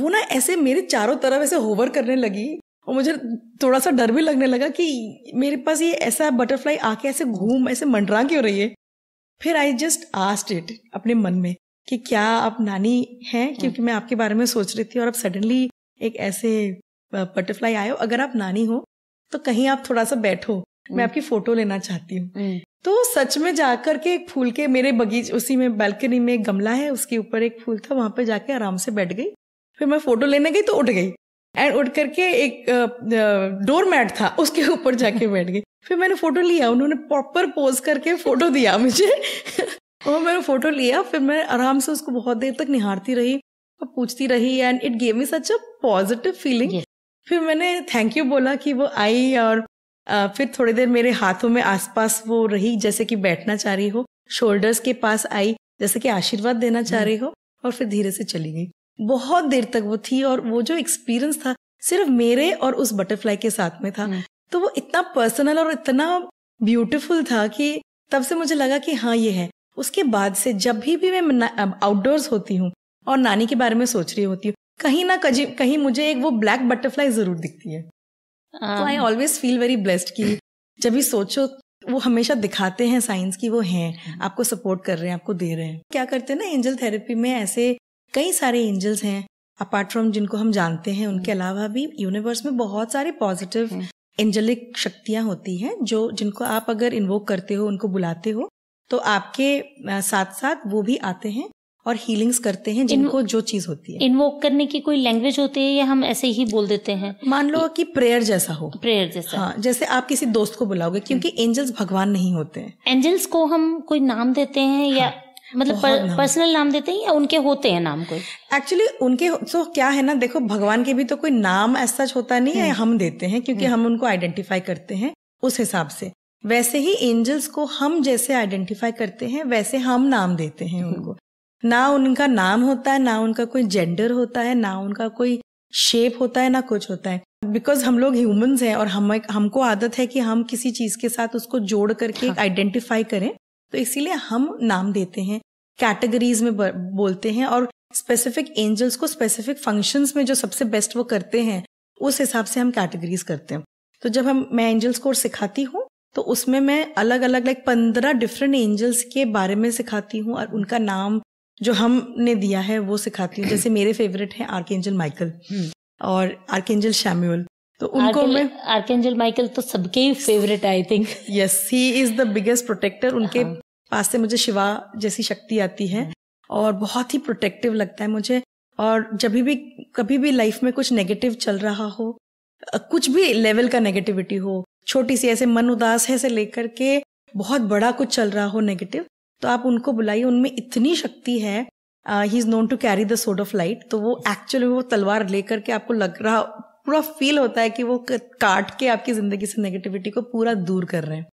वो ना ऐसे मेरे चारों तरफ ऐसे होवर करने लगी और मुझे थोड़ा सा डर भी लगने लगा कि मेरे पास ये ऐसा बटरफ्लाई आके ऐसे घूम ऐसे मंडरा क्यों रही है फिर आई जस्ट आस्ट इट अपने मन में कि क्या आप नानी हैं हाँ। क्योंकि मैं आपके बारे में सोच रही थी और अब सडनली एक ऐसे बटरफ्लाई आए हो अगर आप नानी हो तो कहीं आप थोड़ा सा बैठो मैं हम्म। आपकी फोटो लेना चाहती हूँ हम्म। तो सच में जाकर के एक फूल के मेरे बगीचे उसी में बालकनी में एक गमला है उसके ऊपर एक फूल था वहां पर जाके आराम से बैठ गई फिर मैं फोटो लेने गई तो उठ गई एंड उठ करके एक डोर मैट था उसके ऊपर जाके <laughs> बैठ गई फिर मैंने फोटो लिया उन्होंने प्रॉपर पोज करके फोटो दिया मुझे <laughs> और मैंने फोटो लिया फिर मैं आराम से उसको बहुत देर तक निहारती रही पूछती रही and it gave me such a positive feeling फिर मैंने थैंक यू बोला कि वो आई और फिर थोड़ी देर मेरे हाथों में आसपास वो रही जैसे कि बैठना चाह रही हो शोल्डर्स के पास आई जैसे कि आशीर्वाद देना चाह रही हो और फिर धीरे से चली गई बहुत देर तक वो थी और वो जो एक्सपीरियंस था सिर्फ मेरे और उस बटरफ्लाई के साथ में था तो वो इतना पर्सनल और इतना ब्यूटीफुल था कि तब से मुझे लगा कि हाँ ये है उसके बाद से जब भी भी मैं आउटडोर्स होती हूँ और नानी के बारे में सोच रही होती हूँ कहीं ना कहीं कहीं मुझे एक वो ब्लैक बटरफ्लाई जरूर दिखती है तो I always feel very blessed कि जब भी सोचो वो हमेशा दिखाते हैं साइंस की वो हैं mm-hmm. आपको सपोर्ट कर रहे हैं आपको दे रहे हैं क्या करते हैं ना एंजल थेरेपी में ऐसे कई सारे एंजल्स हैं अपार्ट फ्रॉम जिनको हम जानते हैं उनके mm-hmm. अलावा भी यूनिवर्स में बहुत सारे पॉजिटिव एंजलिक mm-hmm. शक्तियां होती हैं जो जिनको आप अगर इन्वोक करते हो उनको बुलाते हो तो आपके साथ साथ वो भी आते हैं और हीलिंग्स करते हैं जिनको जो चीज होती है इनवोक करने की कोई लैंग्वेज होती है या हम ऐसे ही बोल देते हैं मान लो कि प्रेयर जैसा हो प्रेयर जैसा हाँ जैसे आप किसी दोस्त को बुलाओगे क्योंकि एंजल्स हम्म। भगवान नहीं होते हैं एंजल्स को हम कोई नाम देते हैं या हाँ, मतलब पर, पर्सनल नाम देते हैं या उनके होते हैं नाम कोई एक्चुअली उनके सो तो so क्या है ना देखो भगवान के भी तो कोई नाम ऐसा होता नहीं है हम्म। हम देते हैं क्योंकि हम्म। हम उनको आइडेंटिफाई करते हैं उस हिसाब से वैसे ही एंजल्स को हम जैसे आइडेंटिफाई करते हैं वैसे हम नाम देते हैं उनको ना उनका नाम होता है ना उनका कोई जेंडर होता है ना उनका कोई शेप होता है ना कुछ होता है बिकॉज हम लोग ह्यूमंस हैं और हम हमको आदत है कि हम किसी चीज के साथ उसको जोड़ करके हाँ। आइडेंटिफाई करें तो इसीलिए हम नाम देते हैं कैटेगरीज में बोलते हैं और स्पेसिफिक एंजल्स को स्पेसिफिक फंक्शंस में जो सबसे बेस्ट वो करते हैं उस हिसाब से हम कैटेगरीज करते हैं तो जब हम मैं एंजल्स को सिखाती हूँ तो उसमें मैं अलग अलग लाइक पंद्रह डिफरेंट एंजल्स के बारे में सिखाती हूँ और उनका नाम जो हमने दिया है वो सिखाती हूँ जैसे मेरे फेवरेट हैं आर्केंजल हम्म। माइकल और आर्केंजल शैम्यूल तो उनको मैं आर्केंजल माइकल तो सबके ही favourite I think yes he is the biggest protector उनके हाँ। पास से मुझे शिवा जैसी शक्ति आती है और बहुत ही प्रोटेक्टिव लगता है मुझे और जब भी कभी भी लाइफ में कुछ नेगेटिव चल रहा हो कुछ भी लेवल का नेगेटिविटी हो छोटी सी ऐसे मन उदास है से लेकर के बहुत बड़ा कुछ चल रहा हो नेगेटिव तो आप उनको बुलाइए उनमें इतनी शक्ति है he is known to carry the sword of light तो वो एक्चुअली वो तलवार लेकर के आपको लग रहा पूरा फील होता है कि वो काट के आपकी जिंदगी से नेगेटिविटी को पूरा दूर कर रहे हैं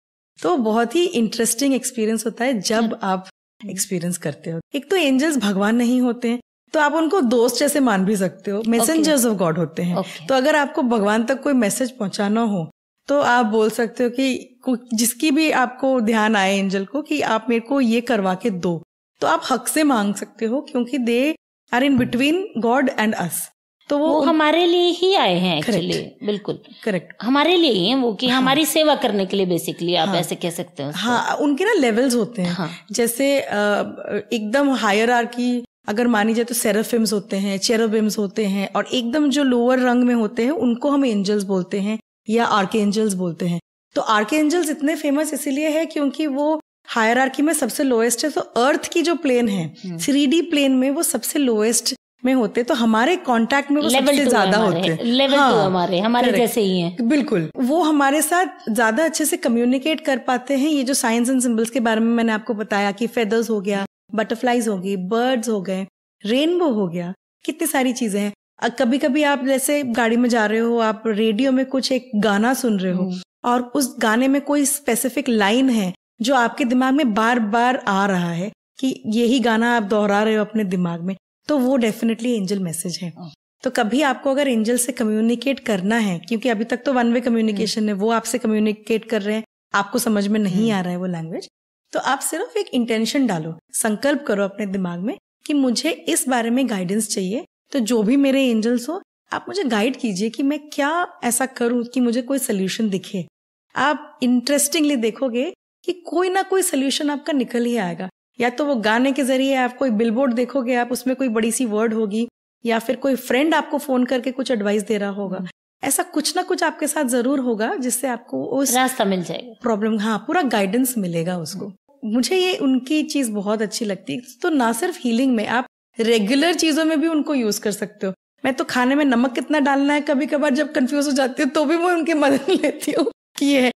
तो बहुत ही इंटरेस्टिंग एक्सपीरियंस होता है जब हम्म। आप एक्सपीरियंस करते हो एक तो एंजल्स भगवान नहीं होते हैं तो आप उनको दोस्त जैसे मान भी सकते हो मैसेंजर्स ऑफ गॉड होते हैं okay. तो अगर आपको भगवान तक कोई मैसेज पहुंचाना हो तो आप बोल सकते हो कि जिसकी भी आपको ध्यान आए एंजल को कि आप मेरे को ये करवा के दो तो आप हक से मांग सकते हो क्योंकि they are in between God and us तो वो, वो हमारे लिए ही आए हैं एक्चुअली बिल्कुल करेक्ट हमारे लिए ही है वो कि हाँ, हमारी सेवा करने के लिए बेसिकली आप हाँ, ऐसे कह सकते हो हाँ उनके ना लेवल्स होते हैं हाँ, जैसे एकदम हायर आर की अगर मानी जाए तो सेराफिम्स होते हैं चेरोबिम्स होते हैं और एकदम जो लोअर रंग में होते हैं उनको हम एंजल्स बोलते हैं या आर्के एंजल्स बोलते हैं तो आर्के एंजल्स इतने फेमस इसीलिए है क्योंकि वो हायर में सबसे लोएस्ट है तो अर्थ की जो प्लेन है थ्री हम्म। प्लेन में वो सबसे लोएस्ट में होते तो हमारे कांटेक्ट में वो सबसे ज्यादा होते लेवल हाँ, हमारे हमारे जैसे ही हैं बिल्कुल वो हमारे साथ ज्यादा अच्छे से कम्युनिकेट कर पाते हैं ये जो साइंस एंड सिंबल्स के बारे में मैंने आपको बताया कि फेदर्स हो गया बटरफ्लाईज हो गई बर्ड्स हो गए रेनबो हो गया कितनी सारी चीजें हैं कभी कभी आप जैसे गाड़ी में जा रहे हो आप रेडियो में कुछ एक गाना सुन रहे हो हम्म। और उस गाने में कोई स्पेसिफिक लाइन है जो आपके दिमाग में बार बार आ रहा है कि यही गाना आप दोहरा रहे हो अपने दिमाग में तो वो डेफिनेटली एंजल मैसेज है हाँ। तो कभी आपको अगर एंजल से कम्युनिकेट करना है क्योंकि अभी तक तो वन वे कम्युनिकेशन है वो आपसे कम्युनिकेट कर रहे हैं आपको समझ में नहीं हम्म। आ रहा है वो लैंग्वेज तो आप सिर्फ एक इंटेंशन डालो संकल्प करो अपने दिमाग में कि मुझे इस बारे में गाइडेंस चाहिए तो जो भी मेरे एंजल्स हो आप मुझे गाइड कीजिए कि मैं क्या ऐसा करूं कि मुझे कोई सोल्यूशन दिखे आप इंटरेस्टिंगली देखोगे कि कोई ना कोई सोल्यूशन आपका निकल ही आएगा या तो वो गाने के जरिए आप कोई बिलबोर्ड देखोगे आप उसमें कोई बड़ी सी वर्ड होगी या फिर कोई फ्रेंड आपको फोन करके कुछ एडवाइस दे रहा होगा हम्म। ऐसा कुछ ना कुछ आपके साथ जरूर होगा जिससे आपको उस रास्ता मिल जाएगा प्रॉब्लम हाँ पूरा गाइडेंस मिलेगा उसको मुझे ये उनकी चीज बहुत अच्छी लगती है तो ना सिर्फ हीलिंग में आप रेगुलर चीजों में भी उनको यूज कर सकते हो मैं तो खाने में नमक कितना डालना है कभी कभार जब कंफ्यूज हो जाती हूँ तो भी मैं उनकी मदद <laughs> लेती हूँ कि है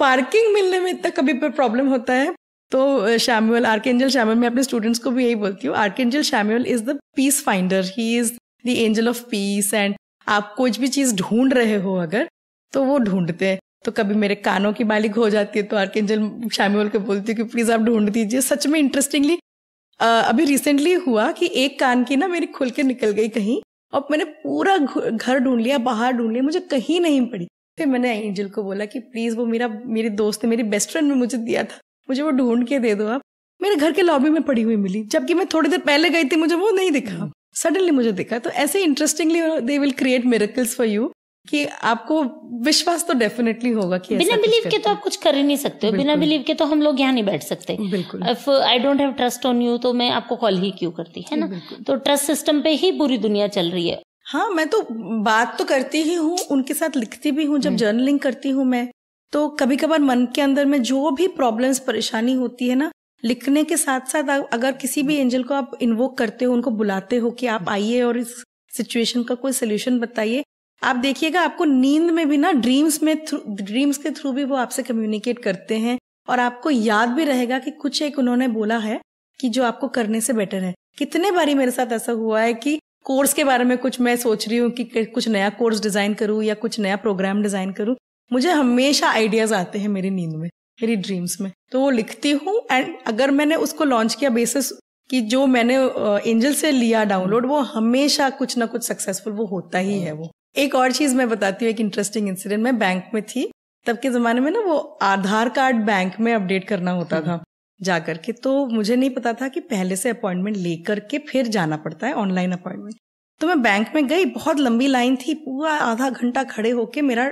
पार्किंग मिलने में इतना कभी पर प्रॉब्लम होता है तो शैम्यूअल आर्केंजल शैम्यूअल मैं अपने स्टूडेंट्स को भी यही बोलती हूँ archangel Chamuel is the peace finder he is the angel of peace and आप कुछ भी चीज ढूंढ रहे हो अगर तो वो ढूंढते हैं तो कभी मेरे कानों की बालिक हो जाती है तो आर्केंजल शैम्यूअल को बोलती हूँ कि प्लीज आप ढूंढ दीजिए सच में इंटरेस्टिंगली अभी रिसेंटली हुआ कि एक कान की ना मेरी खुल के निकल गई कहीं और मैंने पूरा घर ढूंढ लिया बाहर ढूंढ लिया मुझे कहीं नहीं पड़ी फिर मैंने एंजल को बोला कि प्लीज़ वो मेरा मेरी दोस्त ने मेरी बेस्ट फ्रेंड ने मुझे दिया था मुझे वो ढूंढ के दे दो आप मेरे घर के लॉबी में पड़ी हुई मिली जबकि मैं थोड़ी देर पहले गई थी मुझे वो नहीं दिखा सडनली हम्म। मुझे दिखा तो ऐसे interestingly they will create miracles for you कि आपको विश्वास तो डेफिनेटली होगा कि बिना बिलीव के तो आप कुछ कर ही नहीं सकते हो बिना बिलीव के तो हम लोग यहाँ नहीं बैठ सकते if I don't have trust on you तो मैं आपको कॉल ही क्यों करती है ना तो ट्रस्ट सिस्टम पे ही पूरी दुनिया चल रही है हाँ मैं तो बात तो करती ही हूँ उनके साथ लिखती भी हूँ जब जर्नलिंग हम्म। करती हूँ मैं तो कभी कभार मन के अंदर में जो भी प्रॉब्लम्स परेशानी होती है ना लिखने के साथ साथ अगर किसी भी एंजल को आप इन्वोक करते हो उनको बुलाते हो कि आप हम्म। आइए और इस सिचुएशन का कोई सोल्यूशन बताइए आप देखिएगा आपको नींद में भी ना ड्रीम्स में ड्रीम्स के थ्रू भी वो आपसे कम्युनिकेट करते हैं और आपको याद भी रहेगा कि कुछ एक उन्होंने बोला है कि जो आपको करने से बेटर है कितने बारी मेरे साथ ऐसा हुआ है कि कोर्स के बारे में कुछ मैं सोच रही हूँ कि कुछ नया कोर्स डिजाइन करूँ या कुछ नया प्रोग्राम डिजाइन करूँ मुझे हमेशा आइडियाज आते हैं मेरी नींद में मेरी ड्रीम्स में तो वो लिखती हूँ एंड अगर मैंने उसको लॉन्च किया बेसिस कि जो मैंने एंजल से लिया डाउनलोड वो हमेशा कुछ ना कुछ सक्सेसफुल वो होता ही है वो एक और चीज मैं बताती हूँ एक इंटरेस्टिंग इंसिडेंट मैं बैंक में थी तब के जमाने में ना वो आधार कार्ड बैंक में अपडेट करना होता था जा करके तो मुझे नहीं पता था कि पहले से अपॉइंटमेंट लेकर के फिर जाना पड़ता है ऑनलाइन अपॉइंटमेंट तो मैं बैंक में गई बहुत लंबी लाइन थी पूरा आधा घंटा खड़े होके मेरा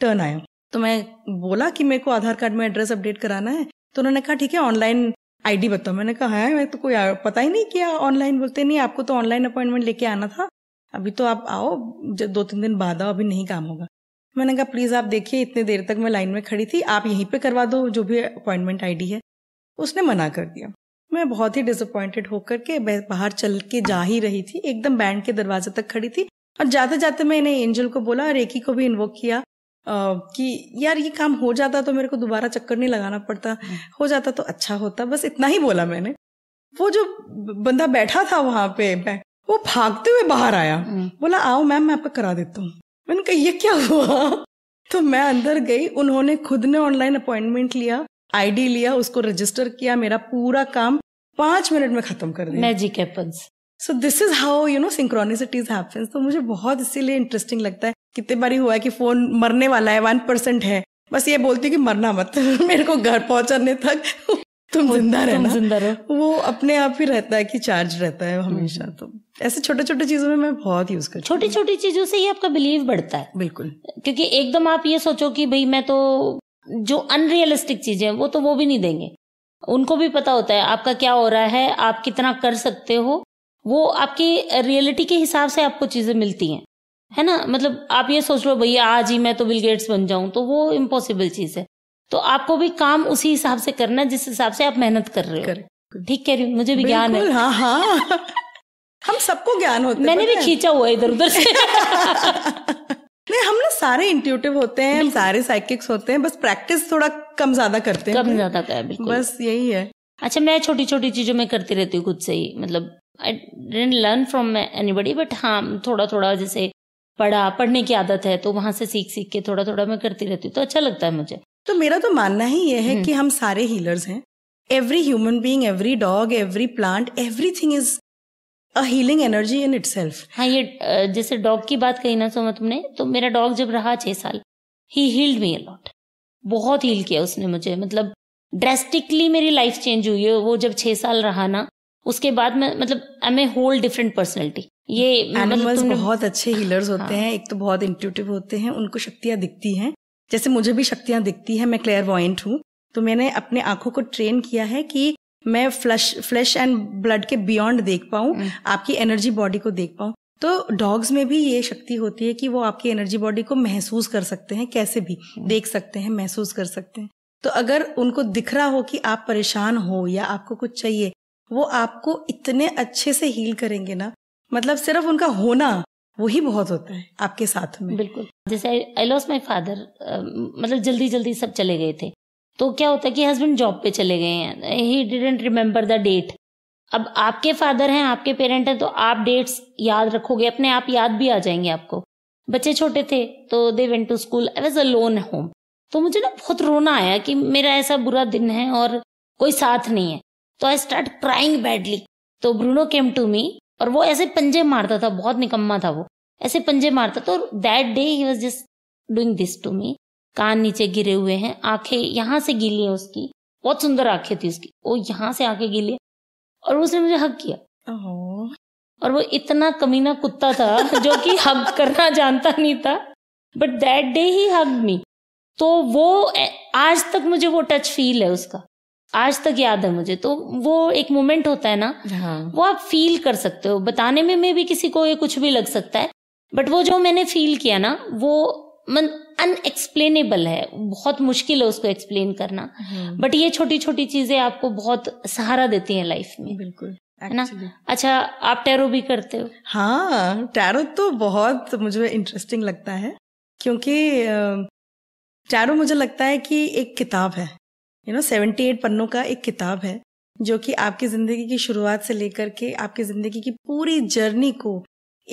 टर्न आया तो मैं बोला कि मेरे को आधार कार्ड में एड्रेस अपडेट कराना है तो उन्होंने कहा ठीक है ऑनलाइन आईडी बताओ मैंने कहा है हाँ, मैं तो कोई पता ही नहीं किया ऑनलाइन बोलते नहीं आपको तो ऑनलाइन अपॉइंटमेंट लेके आना था अभी तो आप आओ दो तीन दिन बाद आओ अभी नहीं काम होगा मैंने कहा प्लीज़ आप देखिए इतने देर तक मैं लाइन में खड़ी थी आप यहीं पे करवा दो जो भी अपॉइंटमेंट आईडी है उसने मना कर दिया मैं बहुत ही डिसअपॉइंटेड होकर के बाहर चल के जा ही रही थी एकदम बैंड के दरवाजे तक खड़ी थी और जाते जाते मैंने एंजल को बोला और रेकी को भी इन्वोक किया आ, कि यार ये काम हो जाता तो मेरे को दोबारा चक्कर नहीं लगाना पड़ता हम्म। हो जाता तो अच्छा होता बस इतना ही बोला मैंने वो जो बंदा बैठा था वहां पे वो भागते हुए बाहर आया हम्म। बोला आओ मैम मैं आपका करा देता हूँ मैंने कहा ये क्या हुआ तो मैं अंदर गई उन्होंने खुद ने ऑनलाइन अपॉइंटमेंट लिया आईडी लिया उसको रजिस्टर किया मेरा पूरा काम पांच मिनट में खत्म कर दिया magic happens so this is how you know synchronicities happens तो मुझे बहुत इसीलिए इंटरेस्टिंग लगता है कितने बारी हुआ है कि फोन मरने वाला है वन परसेंट है बस ये बोलती कि मरना मत <laughs> मेरे को घर पहुंचाने तक तुम जिंदा रहना जिंदा रहो वो अपने आप ही रहता है कि चार्ज रहता है हमेशा तो ऐसे छोटे छोटे चीजों में मैं बहुत यूज करती छोटी छोटी चीजों से ही आपका बिलीव बढ़ता है बिल्कुल क्योंकि एकदम आप ये सोचो कि भाई मैं तो जो अनरियलिस्टिक चीजें हैं वो तो वो भी नहीं देंगे उनको भी पता होता है आपका क्या हो रहा है आप कितना कर सकते हो वो आपकी रियलिटी के हिसाब से आपको चीजें मिलती हैं है ना मतलब आप ये सोच लो भैया आज ही मैं तो बिल गेट्स बन जाऊं तो वो इम्पॉसिबल चीज है तो आपको भी काम उसी हिसाब से करना जिस हिसाब से आप मेहनत कर रहे हो ठीक कह रही हूँ मुझे भी ज्ञान है हाँ हाँ हम सबको ज्ञान होता है मैंने भी खींचा हुआ इधर उधर से <laughs> नहीं हम ना सारे इंट्यूटिव होते हैं हम सारे साइकिक्स होते हैं बस प्रैक्टिस थोड़ा कम ज्यादा करते हैं कम ज्यादा है बिल्कुल बस यही है अच्छा मैं छोटी छोटी चीजों में करती रहती हूँ खुद से ही मतलब I didn't learn from anybody but हाँ थोड़ा थोड़ा जैसे पढ़ा पढ़ने की आदत है तो वहां से सीख सीख के थोड़ा थोड़ा मैं करती रहती हूँ तो अच्छा लगता है मुझे तो मेरा तो मानना ही ये है हम्म। कि हम सारे हीलर्स हैं every human being every dog every plant everything is a healing energy in itself हाँ ये जैसे डॉग की बात कही ना सोमा तुमने तो मेरा डॉग जब रहा छह साल ही हील्ड मी अलॉट बहुत हील किया उसने मुझे मतलब ड्रेस्टिकली मेरी लाइफ चेंज हुई है वो जब छह साल रहा ना उसके बाद में मतलब I am a whole different personality ये एनिमल्स मतलब बहुत अच्छे हीलर्स होते हाँ। हैं एक तो बहुत इंट्यूटिव होते हैं उनको शक्तियां दिखती हैं जैसे मुझे भी शक्तियां दिखती है मैं क्लेयर वॉइंट हूँ तो मैंने अपने आंखों को ट्रेन किया है कि मैं फ्लश फ्लैश एंड ब्लड के बियॉन्ड देख पाऊँ हम्म। आपकी एनर्जी बॉडी को देख पाऊँ तो डॉग्स में भी ये शक्ति होती है कि वो आपकी एनर्जी बॉडी को महसूस कर सकते हैं कैसे भी हम्म। देख सकते हैं महसूस कर सकते हैं तो अगर उनको दिख रहा हो कि आप परेशान हो या आपको कुछ चाहिए वो आपको इतने अच्छे से हील करेंगे ना मतलब सिर्फ उनका होना वही बहुत होता है आपके साथ में बिल्कुल जैसे आई लॉस माई फादर मतलब जल्दी जल्दी सब चले गए थे तो क्या होता है कि हस्बैंड जॉब पे चले गए हैं he didn't remember the date अब आपके फादर हैं आपके पेरेंट हैं तो आप डेट्स याद रखोगे अपने आप याद भी आ जाएंगे आपको बच्चे छोटे थे तो they went to school I was lone home तो मुझे ना बहुत रोना आया कि मेरा ऐसा बुरा दिन है और कोई साथ नहीं है तो आई स्टार्ट क्राइंग बैडली तो ब्रूनो केम टू मी और वो ऐसे पंजे मारता था बहुत निकम्मा था वो ऐसे पंजे मारता था और that day he was just doing this to me कान नीचे गिरे हुए हैं आंखें यहाँ से गीली है उसकी बहुत सुंदर आंखें थी उसकी वो यहाँ से आंखें गीली और उसने मुझे हक किया और वो इतना कमीना कुत्ता था जो कि हक करना जानता नहीं था बट दैट डे ही हक मी तो वो आज तक मुझे वो टच फील है उसका आज तक याद है मुझे तो वो एक मोमेंट होता है ना हाँ। वो आप फील कर सकते हो बताने में मे भी किसी को ये कुछ भी लग सकता है बट वो जो मैंने फील किया ना वो मन अनएक्सप्लेनेबल है बहुत मुश्किल है उसको एक्सप्लेन करना बट हाँ। ये छोटी छोटी चीजें आपको बहुत सहारा देती हैं लाइफ में बिल्कुल है ना अच्छा आप टैरो भी करते हो हाँ टैरो तो बहुत मुझे इंटरेस्टिंग लगता है क्योंकि टैरो मुझे लगता है कि एक किताब है यू नो सेवेंटी एट पन्नों का एक किताब है जो कि आपकी जिंदगी की शुरुआत से लेकर के आपकी जिंदगी की पूरी जर्नी को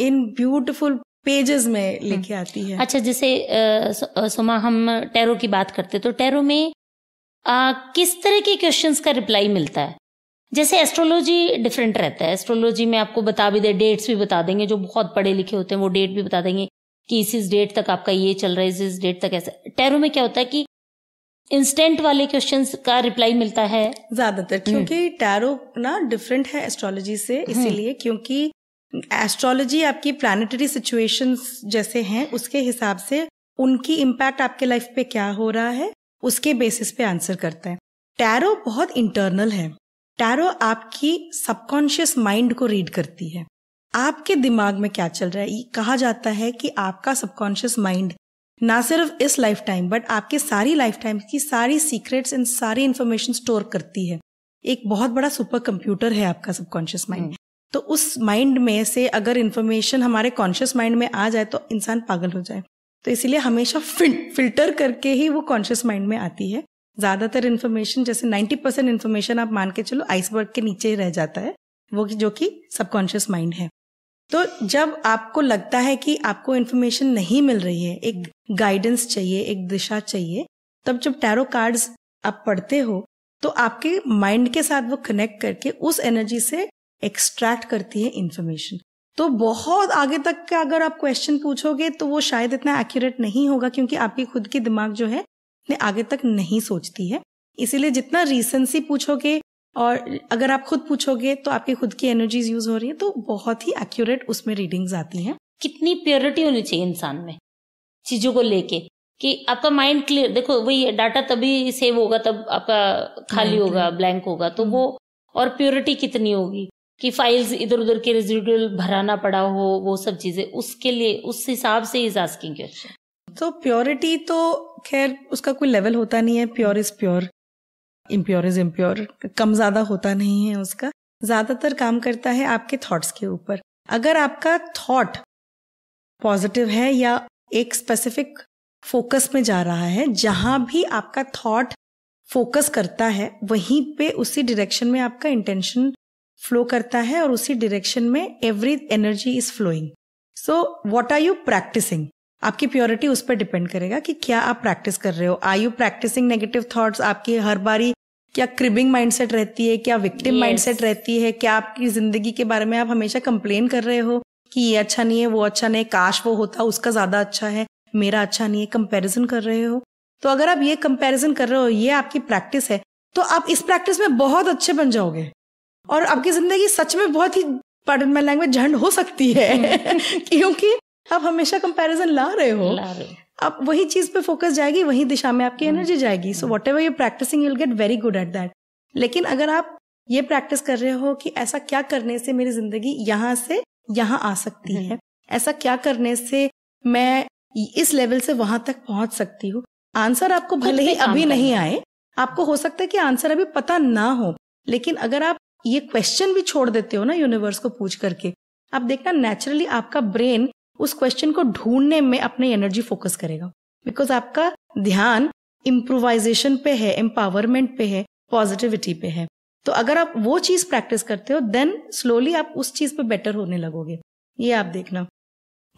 इन ब्यूटिफुल पेजेस में हम्म। लेके आती है अच्छा जैसे सुमा हम टेरो की बात करते तो टेरो में आ, किस तरह के क्वेश्चंस का रिप्लाई मिलता है जैसे एस्ट्रोलॉजी डिफरेंट रहता है एस्ट्रोलॉजी में आपको बता भी दे डेट्स भी बता देंगे जो बहुत पढ़े लिखे होते हैं वो डेट भी बता देंगे कि इस इस डेट तक आपका ये चल रहा है इस इस डेट तक ऐसा टैरो में क्या होता है कि इंस्टेंट वाले क्वेश्चंस का रिप्लाई मिलता है ज्यादातर हम्म। क्योंकि टैरो ना डिफरेंट है एस्ट्रोलॉजी से हम्म। इसीलिए क्योंकि एस्ट्रोलॉजी आपकी प्लानिटरी सिचुएशंस जैसे हैं उसके हिसाब से उनकी इम्पैक्ट आपके लाइफ पे क्या हो रहा है उसके बेसिस पे आंसर करते हैं टैरो बहुत इंटरनल है टैरो आपकी सबकॉन्शियस माइंड को रीड करती है आपके दिमाग में क्या चल रहा है कहा जाता है कि आपका सबकॉन्शियस माइंड ना सिर्फ इस लाइफ टाइम बट आपके सारी लाइफ टाइम की सारी सीक्रेट्स एंड सारी इन्फॉर्मेशन स्टोर करती है एक बहुत बड़ा सुपर कंप्यूटर है आपका सबकॉन्शियस हम्म। माइंड तो उस माइंड में से अगर इन्फॉर्मेशन हमारे कॉन्शियस माइंड में आ जाए तो इंसान पागल हो जाए तो इसीलिए हमेशा फिल्टर करके ही वो कॉन्शियस माइंड में आती है ज्यादातर इन्फॉर्मेशन जैसे 90 परसेंट इन्फॉर्मेशन आप मान के चलो आइसबर्ग के नीचे ही रह जाता है वो जो कि सबकॉन्शियस माइंड है तो जब आपको लगता है कि आपको इन्फॉर्मेशन नहीं मिल रही है एक गाइडेंस चाहिए एक दिशा चाहिए तब जब टैरो कार्ड्स आप पढ़ते हो तो आपके माइंड के साथ वो कनेक्ट करके उस एनर्जी से एक्सट्रैक्ट करती है इन्फॉर्मेशन तो बहुत आगे तक का अगर आप क्वेश्चन पूछोगे तो वो शायद इतना एक्यूरेट नहीं होगा क्योंकि आपकी खुद की दिमाग जो है आगे तक नहीं सोचती है इसीलिए जितना रिसेंसी पूछोगे और अगर आप खुद पूछोगे तो आपकी खुद की एनर्जीज यूज हो रही है तो बहुत ही एक्यूरेट उसमें रीडिंग्स आती हैं कितनी प्योरिटी होनी चाहिए इंसान में चीजों को लेके कि आपका माइंड क्लियर देखो वही डाटा तभी सेव होगा तब आपका खाली होगा ब्लैंक होगा तो हम्म। वो और प्योरिटी कितनी होगी कि फाइल्स इधर उधर के रिजिडल भराना पड़ा हो वो सब चीजें उसके लिए उस हिसाब से इज आस्किंग क्वेश्चन तो प्योरिटी तो खैर उसका कोई लेवल होता नहीं है pure is pure impure is impure कम ज़्यादा होता नहीं है उसका ज़्यादातर काम करता है आपके थॉट्स के ऊपर अगर आपका थॉट पॉजिटिव है या एक स्पेसिफिक फोकस में जा रहा है जहां भी आपका थॉट फोकस करता है वहीं पे उसी डायरेक्शन में आपका इंटेंशन फ्लो करता है और उसी डायरेक्शन में every energy is flowing so what are you practising आपकी प्योरिटी उस पर डिपेंड करेगा कि क्या आप प्रैक्टिस कर रहे हो are you practising negative thoughts आपकी हर बारी क्या क्रिबिंग माइंडसेट रहती है क्या विक्टिम माइंडसेट yes. रहती है क्या आपकी जिंदगी के बारे में आप हमेशा कंप्लेन कर रहे हो कि ये अच्छा नहीं है वो अच्छा नहीं काश वो होता उसका ज्यादा अच्छा है मेरा अच्छा नहीं है कंपेरिजन कर रहे हो तो अगर आप ये कंपेरिजन कर रहे हो ये आपकी प्रैक्टिस है तो आप इस प्रैक्टिस में बहुत अच्छे बन जाओगे और आपकी जिंदगी सच में बहुत ही पार्टन माई लैंग्वेज झंड हो सकती है <laughs> <laughs> क्योंकि आप हमेशा कंपैरिजन ला रहे हो ला रहे आप वही चीज पे फोकस जाएगी वही दिशा में आपकी एनर्जी हम्म। जाएगी so whatever you practising you'll get very good at that लेकिन अगर आप ये प्रैक्टिस कर रहे हो कि ऐसा क्या करने से मेरी जिंदगी यहाँ से यहाँ आ सकती है हम्म। ऐसा क्या करने से मैं इस लेवल से वहां तक पहुंच सकती हूँ आंसर आपको भले ही अभी नहीं आए आपको हो सकता है कि आंसर अभी पता ना हो लेकिन अगर आप ये क्वेश्चन भी छोड़ देते हो ना यूनिवर्स को पूछ करके आप देखना नेचुरली आपका ब्रेन उस क्वेश्चन को ढूंढने में अपनी एनर्जी फोकस करेगा बिकॉज आपका ध्यान इम्प्रोवाइजेशन पे है एम्पावरमेंट पे है पॉजिटिविटी पे है तो अगर आप वो चीज प्रैक्टिस करते हो देन स्लोली आप उस चीज पे बेटर होने लगोगे ये आप देखना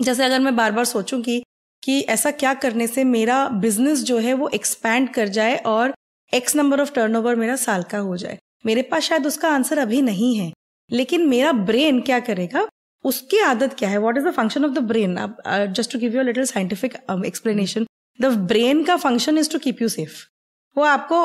जैसे अगर मैं बार बार सोचू कि कि ऐसा क्या करने से मेरा बिजनेस जो है वो एक्सपैंड कर जाए और एक्स नंबर ऑफ टर्नओवर मेरा साल का हो जाए मेरे पास शायद उसका आंसर अभी नहीं है लेकिन मेरा ब्रेन क्या करेगा उसकी आदत क्या है what is the function of the brain just to give you little scientific explanation the brain का function is to keep you safe वो आपको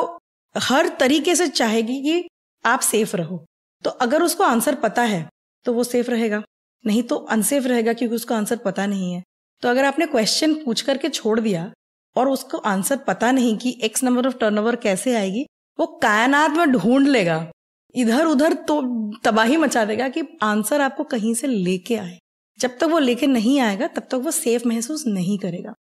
हर तरीके से चाहेगी कि आप सेफ रहो तो अगर उसको आंसर पता है तो वो सेफ रहेगा नहीं तो अनसेफ रहेगा क्योंकि उसको आंसर पता नहीं है तो अगर आपने क्वेश्चन पूछ करके छोड़ दिया और उसको आंसर पता नहीं कि एक्स नंबर ऑफ टर्नओवर कैसे आएगी वो कायनात में ढूंढ लेगा इधर उधर तो तबाही मचा देगा कि आंसर आपको कहीं से लेके आए जब तक वो लेके नहीं आएगा तब तक वो सेफ महसूस नहीं करेगा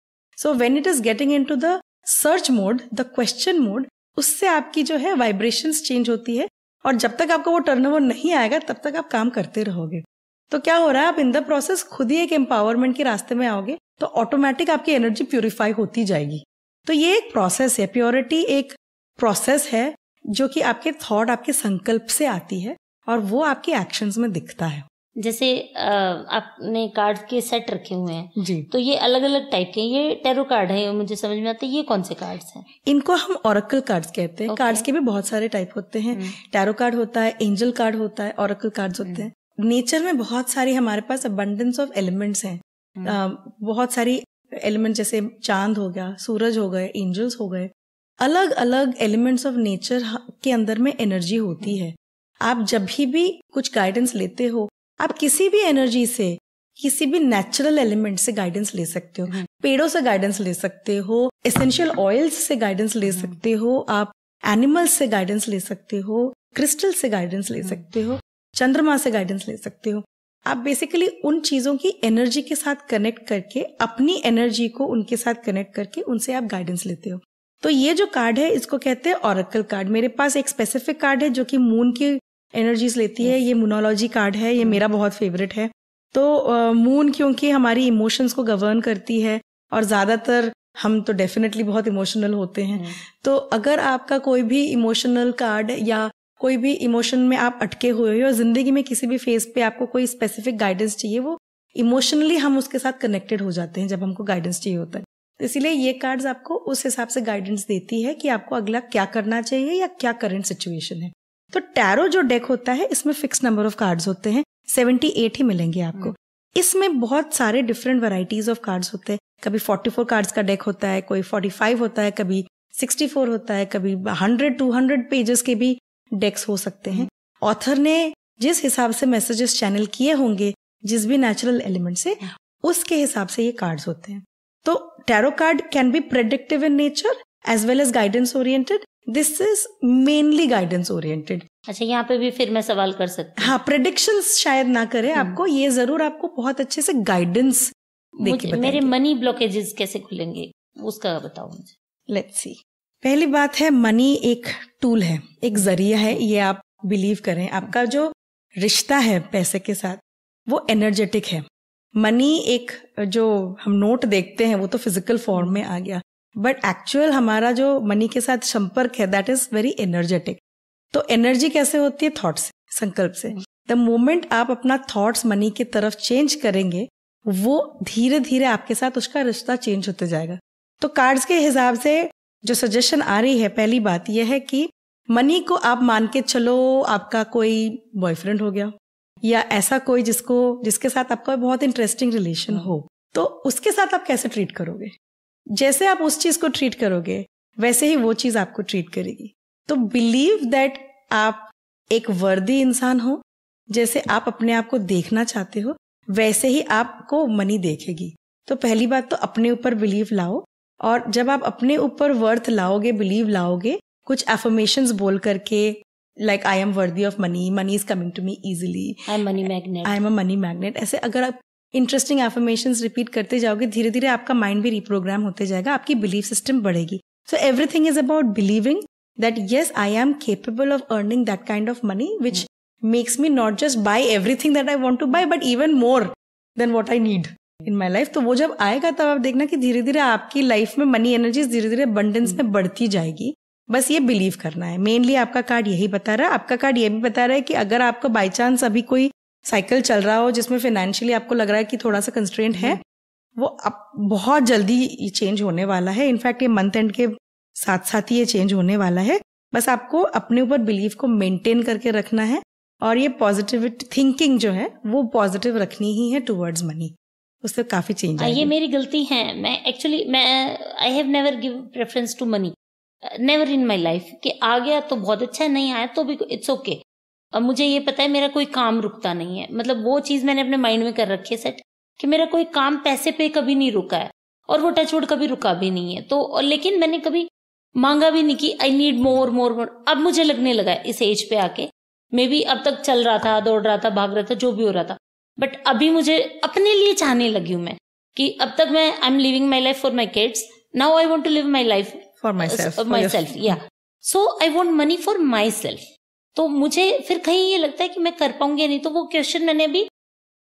so when it is getting into the search mode the question mode उससे आपकी जो है वाइब्रेशन चेंज होती है और जब तक आपको वो टर्न ओवर नहीं आएगा तब तक आप काम करते रहोगे तो क्या हो रहा है आप इन द प्रोसेस खुद ही एक एम्पावरमेंट के रास्ते में आओगे तो ऑटोमेटिक आपकी एनर्जी प्योरीफाई होती जाएगी तो ये एक प्रोसेस है प्योरिटी एक प्रोसेस है जो कि आपके थॉट आपके संकल्प से आती है और वो आपके एक्शंस में दिखता है जैसे आपने कार्ड के सेट रखे हुए हैं जी तो ये अलग अलग टाइप के ये टेरो कार्ड है मुझे समझ में आते ये कौन से कार्ड्स हैं इनको हम ओरकल कार्ड्स कहते हैं कार्ड कार्ड्स के भी बहुत सारे टाइप होते हैं टेरो हम्म। कार्ड होता है एंजल कार्ड होता है ओरकल कार्ड्स होते हैं नेचर में बहुत सारी हमारे पास अबंडेंस ऑफ एलिमेंट्स हैं हम्म। बहुत सारी एलिमेंट जैसे चांद हो गया सूरज हो गए एंजल्स हो गए अलग अलग एलिमेंट्स ऑफ नेचर के अंदर में एनर्जी होती है आप जब भी भी कुछ गाइडेंस लेते हो आप किसी भी एनर्जी से किसी भी नेचुरल एलिमेंट से गाइडेंस ले सकते हो हम्म। पेड़ों से गाइडेंस ले सकते हो एसेंशियल ऑयल्स से गाइडेंस हम्म। हम्म। ले सकते हो आप एनिमल्स से गाइडेंस ले सकते हो क्रिस्टल से गाइडेंस ले सकते हो चंद्रमा से गाइडेंस ले सकते हो आप बेसिकली उन चीजों की एनर्जी के साथ कनेक्ट करके अपनी एनर्जी को उनके साथ कनेक्ट करके उनसे आप गाइडेंस लेते हो तो ये जो कार्ड है इसको कहते हैं ऑरकल कार्ड मेरे पास एक स्पेसिफिक कार्ड है जो कि मून की एनर्जीज लेती है ये मूनोलॉजी कार्ड है ये मेरा बहुत फेवरेट है तो मून क्योंकि हमारी इमोशंस को गवर्न करती है और ज्यादातर हम तो डेफिनेटली बहुत इमोशनल होते हैं हम्म। तो अगर आपका कोई भी इमोशनल कार्ड या कोई भी इमोशन में आप अटके हुए हो और जिंदगी में किसी भी फेज पे आपको कोई स्पेसिफिक गाइडेंस चाहिए वो इमोशनली हम उसके साथ कनेक्टेड हो जाते हैं जब हमको गाइडेंस चाहिए होता है इसीलिए ये कार्ड्स आपको उस हिसाब से गाइडेंस देती है कि आपको अगला क्या करना चाहिए या क्या करेंट सिचुएशन है तो टैरो जो डेक होता है इसमें फिक्स नंबर ऑफ कार्ड्स होते हैं सेवेंटी एट ही मिलेंगे आपको हम्म। इसमें बहुत सारे डिफरेंट वराइटीज ऑफ कार्ड्स होते हैं कभी फोर्टी फोर कार्ड्स का डेक होता है कोई फोर्टी फाइव होता है कभी सिक्सटी फोर होता है कभी हंड्रेड टू हंड्रेड पेजेस के भी डेक्स हो सकते हैं ऑथर हम्म। ने जिस हिसाब से मैसेजेस चैनल किए होंगे जिस भी नेचुरल एलिमेंट से हम्म। उसके हिसाब से ये कार्ड्स होते हैं तो tarot card can be predictive in nature as well as guidance oriented this is mainly guidance oriented अच्छा यहाँ पे भी फिर मैं सवाल कर सकती हाँ प्रेडिक्शन शायद ना करे हम्म। आपको ये जरूर आपको बहुत अच्छे से गाइडेंस मेरे मनी ब्लॉकेजेस कैसे खुलेंगे उसका बताओ मुझे लेट्स सी पहली बात है मनी एक टूल है एक जरिया है ये आप बिलीव करें आपका जो रिश्ता है पैसे के साथ वो एनर्जेटिक है मनी एक जो हम नोट देखते हैं वो तो फिजिकल फॉर्म में आ गया बट एक्चुअल हमारा जो मनी के साथ संपर्क है दैट इज वेरी एनर्जेटिक तो एनर्जी कैसे होती है थॉट से संकल्प से द मोमेंट आप अपना थॉट्स मनी की तरफ चेंज करेंगे वो धीरे धीरे आपके साथ उसका रिश्ता चेंज होते जाएगा तो कार्ड्स के हिसाब से जो सजेशन आ रही है पहली बात यह है कि मनी को आप मान के चलो आपका कोई बॉयफ्रेंड हो गया या ऐसा कोई जिसको जिसके साथ आपका बहुत इंटरेस्टिंग रिलेशन हाँ। हो तो उसके साथ आप कैसे ट्रीट करोगे जैसे आप उस चीज को ट्रीट करोगे वैसे ही वो चीज आपको ट्रीट करेगी तो बिलीव दैट आप एक वर्दी इंसान हो जैसे आप अपने आप को देखना चाहते हो वैसे ही आपको मनी देखेगी तो पहली बात तो अपने ऊपर बिलीव लाओ और जब आप अपने ऊपर वर्थ लाओगे बिलीव लाओगे कुछ एफर्मेशन बोल करके like I am worthy of money money is coming to me easily I am money magnet I am a money magnet ऐसे अगर आप इंटरेस्टिंग एफर्मेशन रिपीट करते जाओगे धीरे धीरे आपका माइंड भी रिप्रोग्राम होते जाएगा आपकी बिलीफ सिस्टम बढ़ेगी so everything is about believing that yes I am capable of earning that kind of money which makes me not just buy everything that I want to buy but even more than what I need in my life तो वो जब आएगा तब आप देखना कि धीरे धीरे आपकी लाइफ में मनी एनर्जी धीरे धीरे अबंडेंस में hmm. बढ़ती जाएगी बस ये बिलीव करना है मेनली आपका कार्ड यही बता रहा है आपका कार्ड ये भी बता रहा है कि अगर आपका बाई चांस अभी कोई साइकिल चल रहा हो जिसमें फाइनेंशियली आपको लग रहा है कि थोड़ा सा कंस्ट्रेंट है वो अब बहुत जल्दी चेंज होने वाला है इनफैक्ट ये मंथ एंड के साथ साथ ही ये चेंज होने वाला है बस आपको अपने ऊपर बिलीव को मेंटेन करके रखना है और ये पॉजिटिव थिंकिंग जो है वो पॉजिटिव रखनी ही है टुवर्ड्स मनी उससे काफी चेंज हाँ, ये मेरी गलती है मैं एक्चुअली मैं I have never give preference to money never in my life कि आ गया तो बहुत अच्छा है नहीं आया तो भी इट्स ओके okay. अब मुझे ये पता है मेरा कोई काम रुकता नहीं है मतलब वो चीज़ मैंने अपने माइंड में कर रखी है सेट कि मेरा कोई काम पैसे पे कभी नहीं रुका है और वो टच वुड कभी रुका भी नहीं है तो और लेकिन मैंने कभी मांगा भी नहीं कि आई नीड मोर मोर मोर अब मुझे लगने लगा है इस एज पे आके मे बी अब तक चल रहा था दौड़ रहा था भाग रहा था जो भी हो रहा था बट अभी मुझे अपने लिए चाहने लगी हूँ मैं कि अब तक मैं I am living my life for my kids now I want to live my life for myself myself या so I want money for myself तो मुझे फिर कहीं ये लगता है कि मैं कर पाऊंगी नहीं तो वो क्वेश्चन मैंने अभी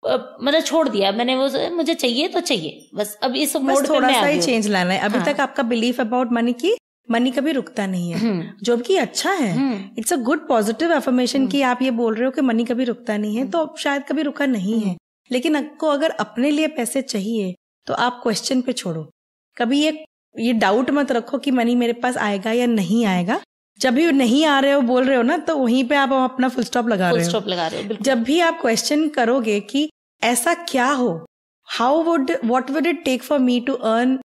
मतलब छोड़ दिया मैंने वो मुझे चाहिए तो चाहिए बस अब इस मोड पे थोड़ा सा ही चेंज लाना है अभी हाँ। तक आपका बिलीफ अबाउट मनी की मनी कभी रुकता नहीं है हम्म। जो कि अच्छा है it's a good positive affirmation कि आप ये बोल रहे हो कि मनी कभी रुकता नहीं है हम्म। तो शायद कभी रुका नहीं है हम्म। लेकिन आपको अगर अपने लिए पैसे चाहिए तो आप क्वेश्चन पे छोड़ो कभी ये ये डाउट मत रखो कि मनी मेरे पास आएगा या नहीं आएगा जब भी नहीं आ रहे हो बोल रहे हो ना तो वहीं पे आप अपना फुल स्टॉप लगा रहे हो स्टॉप लगा रहे हो जब भी आप क्वेश्चन करोगे कि ऐसा क्या हो how would what would it take for me to earn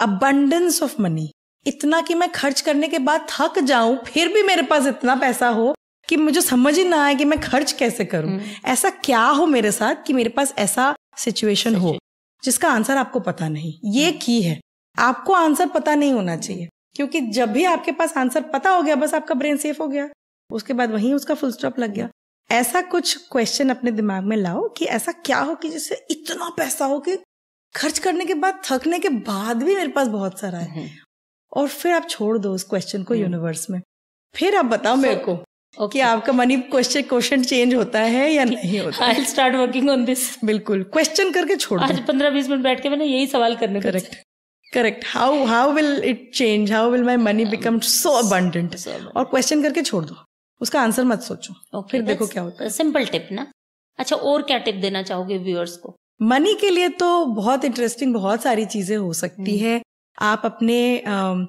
abundance of money इतना कि मैं खर्च करने के बाद थक जाऊं फिर भी मेरे पास इतना पैसा हो कि मुझे समझ ही ना आए कि मैं खर्च कैसे करूं हम्म। ऐसा क्या हो मेरे साथ कि मेरे पास ऐसा सिचुएशन हो जिसका आंसर आपको पता नहीं ये की हम्म। है आपको आंसर पता नहीं होना चाहिए क्योंकि जब भी आपके पास आंसर पता हो गया बस आपका ब्रेन सेफ हो गया उसके बाद वहीं उसका फुल स्टॉप लग गया ऐसा कुछ क्वेश्चन अपने दिमाग में लाओ कि ऐसा क्या हो कि जिससे इतना पैसा हो कि खर्च करने के बाद थकने के बाद भी मेरे पास बहुत सारा है हम्म। और फिर आप छोड़ दो उस क्वेश्चन को यूनिवर्स हम्म। में फिर आप बताओ so, मेरे को okay. कि आपका मनी क्वेश्चन क्वेश्चन चेंज होता है या नहीं होता I start working on this बिल्कुल क्वेश्चन करके छोड़ आज पंद्रह बीस मिनट बैठ के मैंने यही सवाल करने correct correct how how will it change how will my money become so abundant और क्वेश्चन करके छोड़ दो उसका आंसर मत सोचो okay, फिर देखो क्या होता है सिंपल टिप ना अच्छा और क्या टिप देना चाहोगे व्यूअर्स को मनी के लिए तो बहुत इंटरेस्टिंग बहुत सारी चीजें हो सकती hmm. हम्म। है आप अपने um,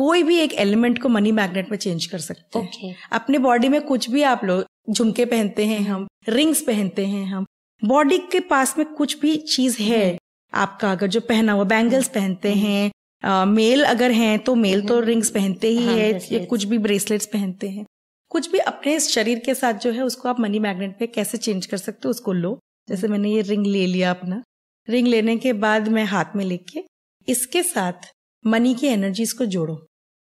कोई भी एक एलिमेंट को मनी मैग्नेट में चेंज कर सकते okay. हैं अपने बॉडी में कुछ भी आप लोग झुमके पहनते हैं हम रिंग्स पहनते हैं हम बॉडी के पास में कुछ भी चीज है हम्म। आपका अगर जो पहना हुआ बैंगल्स हम्म। पहनते हम्म। हैं मेल अगर हैं तो मेल तो रिंग्स हम्म। पहनते ही हाँ, है या कुछ भी ब्रेसलेट्स पहनते हैं कुछ भी अपने शरीर के साथ जो है उसको आप मनी मैग्नेट पे कैसे चेंज कर सकते हो उसको लो जैसे मैंने ये रिंग ले लिया अपना रिंग लेने के बाद मैं हाथ में लेके इसके साथ मनी की एनर्जीज को जोड़ो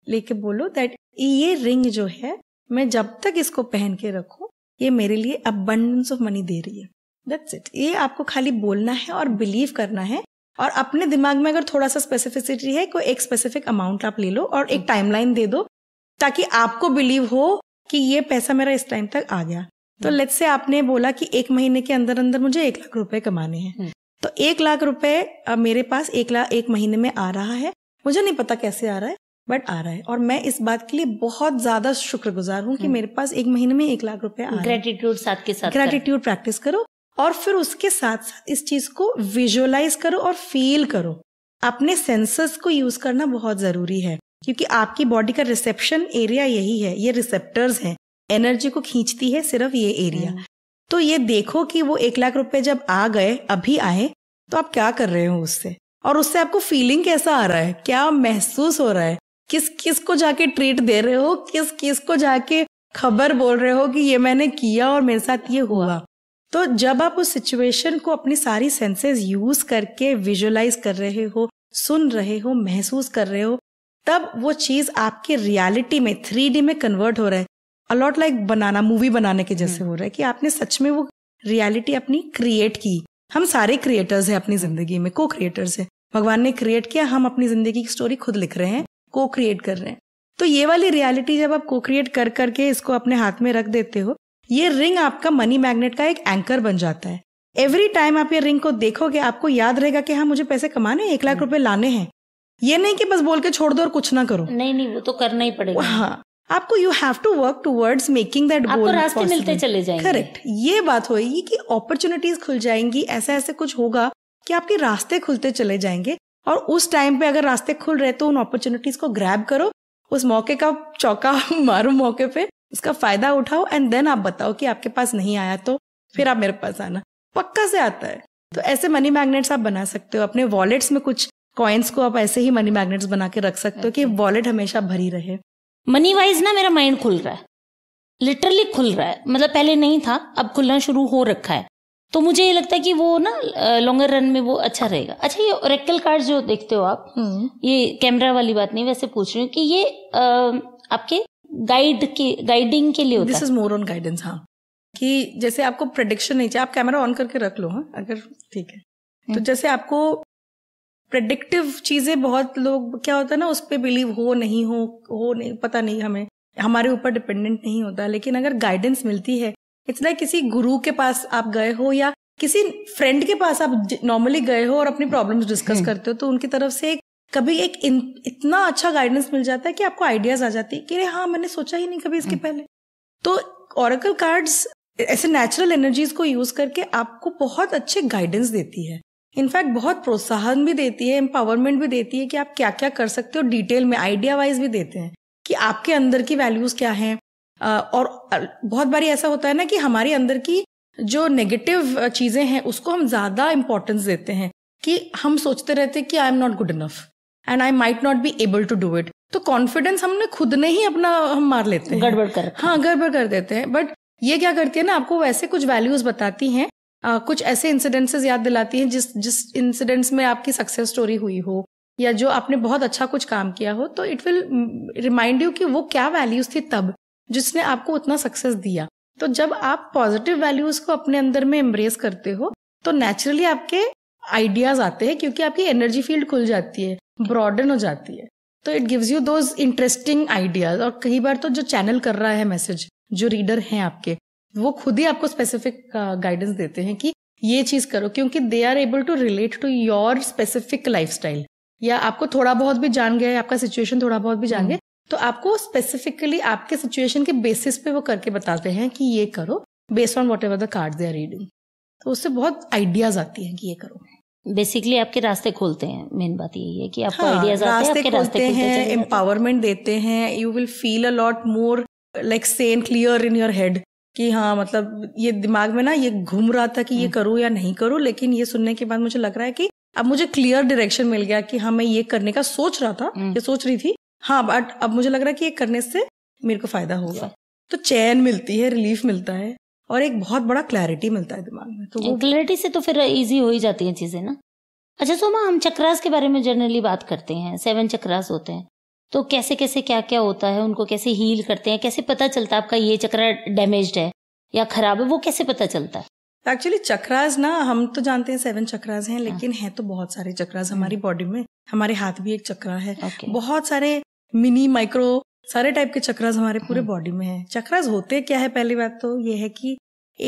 लेके बोलो दैट ये रिंग जो है मैं जब तक इसको पहन के रखू ये मेरे लिए अबंडेंस ऑफ मनी दे रही है दैट्स इट ये आपको खाली बोलना है और बिलीव करना है और अपने दिमाग में अगर थोड़ा सा स्पेसिफिसिटी है कोई एक स्पेसिफिक अमाउंट आप ले लो और एक टाइमलाइन दे दो ताकि आपको बिलीव हो कि ये पैसा मेरा इस टाइम तक आ गया तो लेट्स हम्म। से आपने बोला कि एक महीने के अंदर अंदर मुझे एक लाख रुपए कमाने हैं हम्म। तो एक लाख रुपए मेरे पास एक लाख एक महीने में आ रहा है मुझे नहीं पता कैसे आ रहा है बट आ रहा है और मैं इस बात के लिए बहुत ज्यादा शुक्रगुजार हूँ कि हम्म। मेरे पास एक महीने में एक लाख रुपए ग्रेटिट्यूड साथ के साथ ग्रेटिट्यूड प्रैक्टिस करो और फिर उसके साथ साथ इस चीज को विजुअलाइज करो और फील करो अपने सेंसर्स को यूज करना बहुत जरूरी है क्योंकि आपकी बॉडी का रिसेप्शन एरिया यही है ये रिसेप्टर्स हैं एनर्जी को खींचती है सिर्फ ये एरिया हम्म। तो ये देखो कि वो एक लाख रुपए जब आ गए अभी आए तो आप क्या कर रहे हो उससे और उससे आपको फीलिंग कैसा आ रहा है क्या महसूस हो रहा है किस किस को जाके ट्रीट दे रहे हो किस किस को जाके खबर बोल रहे हो कि ये मैंने किया और मेरे साथ ये हुआ तो जब आप उस सिचुएशन को अपनी सारी सेंसेस यूज करके विजुअलाइज कर रहे हो सुन रहे हो महसूस कर रहे हो तब वो चीज आपके रियलिटी में थ्री में कन्वर्ट हो रहा है अलॉट लाइक like बनाना मूवी बनाने के जैसे हम्म। हो रहा है कि आपने सच में वो रियलिटी अपनी क्रिएट की हम सारे क्रिएटर्स हैं अपनी जिंदगी में को क्रिएटर्स हैं भगवान ने क्रिएट किया हम अपनी जिंदगी की स्टोरी खुद लिख रहे हैं को क्रिएट कर रहे हैं तो ये वाली रियलिटी जब आप को क्रिएट कर करके इसको अपने हाथ में रख देते हो ये रिंग आपका मनी मैग्नेट का एक एंकर बन जाता है एवरी टाइम आप ये रिंग को देखोगे आपको याद रहेगा कि हाँ मुझे पैसे कमाने एक लाख हम्म। रुपए लाने हैं ये नहीं कि बस बोल के छोड़ दो और कुछ ना करो नहीं नहीं वो तो करना ही पड़ेगा हाँ आपको you have to work towards making that goal रास्ते मिलते चले जाएंगे करेक्ट ये बात होगी कि अपॉर्चुनिटीज खुल जाएंगी ऐसा ऐसे कुछ होगा कि आपके रास्ते खुलते चले जाएंगे और उस टाइम पे अगर रास्ते खुल रहे तो उन अपॉर्चुनिटीज को ग्रैब करो उस मौके का चौका <laughs> मारो मौके पे उसका फायदा उठाओ एंड देन आप बताओ कि आपके पास नहीं आया तो फिर आप मेरे पास आना पक्का से आता है तो ऐसे मनी मैग्नेट्स आप बना सकते हो अपने वॉलेट्स में कुछ कॉइन्स को आप ऐसे ही मनी मैग्नेट्स बना के रख सकते हो कि वॉलेट हमेशा भरी रहे मनी वाइज ना मेरा माइंड खुल रहा है लिटरली खुल रहा है मतलब पहले नहीं था अब खुलना शुरू हो रखा है तो मुझे ये लगता है कि वो ना लॉन्गर रन में वो अच्छा रहेगा अच्छा ये रेक्टल कार्ड जो देखते हो आप हम्म। ये कैमरा वाली बात नहीं वैसे पूछ रही हूँ कि ये आ, आपके गाइड के गाइडिंग के लिए this is more on guidance हाँ कि जैसे आपको प्रडिक्शन नहीं चाहिए आप कैमरा ऑन करके रख लो हाँ अगर ठीक है तो हम्म। जैसे आपको प्रडिक्टिव चीजें बहुत लोग क्या होता है ना उस पर बिलीव हो नहीं हो हो नहीं पता नहीं हमें हमारे ऊपर डिपेंडेंट नहीं होता लेकिन अगर गाइडेंस मिलती है इतना किसी गुरु के पास आप गए हो या किसी फ्रेंड के पास आप नॉर्मली गए हो और अपनी प्रॉब्लम्स हम्म। डिस्कस करते हो तो उनकी तरफ से एक कभी एक इतना अच्छा गाइडेंस मिल जाता है कि आपको आइडियाज आ जाती है कि अरे हाँ मैंने सोचा ही नहीं कभी इसके हम्म। पहले तो ऑरकल कार्ड्स ऐसे नेचुरल एनर्जीज को यूज करके आपको बहुत अच्छे गाइडेंस देती है इनफैक्ट बहुत प्रोत्साहन भी देती है एम्पावरमेंट भी देती है कि आप क्या क्या कर सकते हो डिटेल में आइडिया वाइज भी देते हैं कि आपके अंदर की वैल्यूज क्या हैं और बहुत बारी ऐसा होता है ना कि हमारे अंदर की जो नेगेटिव चीजें हैं उसको हम ज्यादा इंपॉर्टेंस देते हैं कि हम सोचते रहते हैं कि I am not good enough and I might not be able to do it तो कॉन्फिडेंस हमने खुद ने ही अपना हम मार लेते हैं गड़बड़ कर हाँ गड़बड़ कर देते हैं बट ये क्या करती है ना आपको वैसे कुछ वैल्यूज बताती हैं आ, कुछ ऐसे इंसिडेंट्सेस याद दिलाती हैं जिस जिस इंसिडेंट्स में आपकी सक्सेस स्टोरी हुई हो या जो आपने बहुत अच्छा कुछ काम किया हो तो इट विल रिमाइंड यू कि वो क्या वैल्यूज थी तब जिसने आपको उतना सक्सेस दिया तो जब आप पॉजिटिव वैल्यूज को अपने अंदर में एम्ब्रेस करते हो तो नेचुरली आपके आइडियाज आते हैं क्योंकि आपकी एनर्जी फील्ड खुल जाती है ब्रॉडन हो जाती है तो it gives you those interesting ideas और कई बार तो जो चैनल कर रहा है मैसेज जो रीडर हैं आपके वो खुद ही आपको स्पेसिफिक गाइडेंस uh, देते हैं कि ये चीज करो क्योंकि they are able to relate to your specific life या आपको थोड़ा बहुत भी जान गए आपका सिचुएशन थोड़ा बहुत भी जान गए तो आपको स्पेसिफिकली आपके सिचुएशन के बेसिस पे वो करके बताते हैं कि ये करो based on whatever the card they are reading तो उससे बहुत आइडियाज आती हैं कि ये करो बेसिकली आपके रास्ते खोलते हैं मेन बात यही है कि आपको हाँ, आते हैं आपके रास्ते हैं एम्पावरमेंट देते हैं you will feel a lot more like sane clear in your head कि हाँ मतलब ये दिमाग में ना ये घूम रहा था कि ये हम्म। करूँ या नहीं करूँ लेकिन ये सुनने के बाद मुझे लग रहा है कि अब मुझे क्लियर डायरेक्शन मिल गया कि हाँ मैं ये करने का सोच रहा था हम्म। ये सोच रही थी हाँ बट अब मुझे लग रहा है कि ये करने से मेरे को फायदा होगा तो चैन मिलती है रिलीफ मिलता है और एक बहुत बड़ा क्लैरिटी मिलता है दिमाग में तो क्लैरिटी से तो फिर इजी हो ही जाती है चीज़ें ना अच्छा सोमा हम चक्रास के बारे में जनरली बात करते हैं सेवन चक्रास होते हैं तो कैसे कैसे क्या क्या होता है उनको कैसे हील करते हैं कैसे पता चलता है आपका ये चक्रा डैमेज है या खराब है वो कैसे पता चलता है एक्चुअली चक्रास ना हम तो जानते हैं सेवन चक्रास हैं लेकिन हाँ। हैं तो बहुत सारे चक्रास हाँ। हमारी बॉडी में हमारे हाथ भी एक चक्रा है बहुत सारे मिनी माइक्रो सारे टाइप के चक्रास हमारे पूरे बॉडी हम्म। में है चक्रास होते क्या है पहली बात तो ये है कि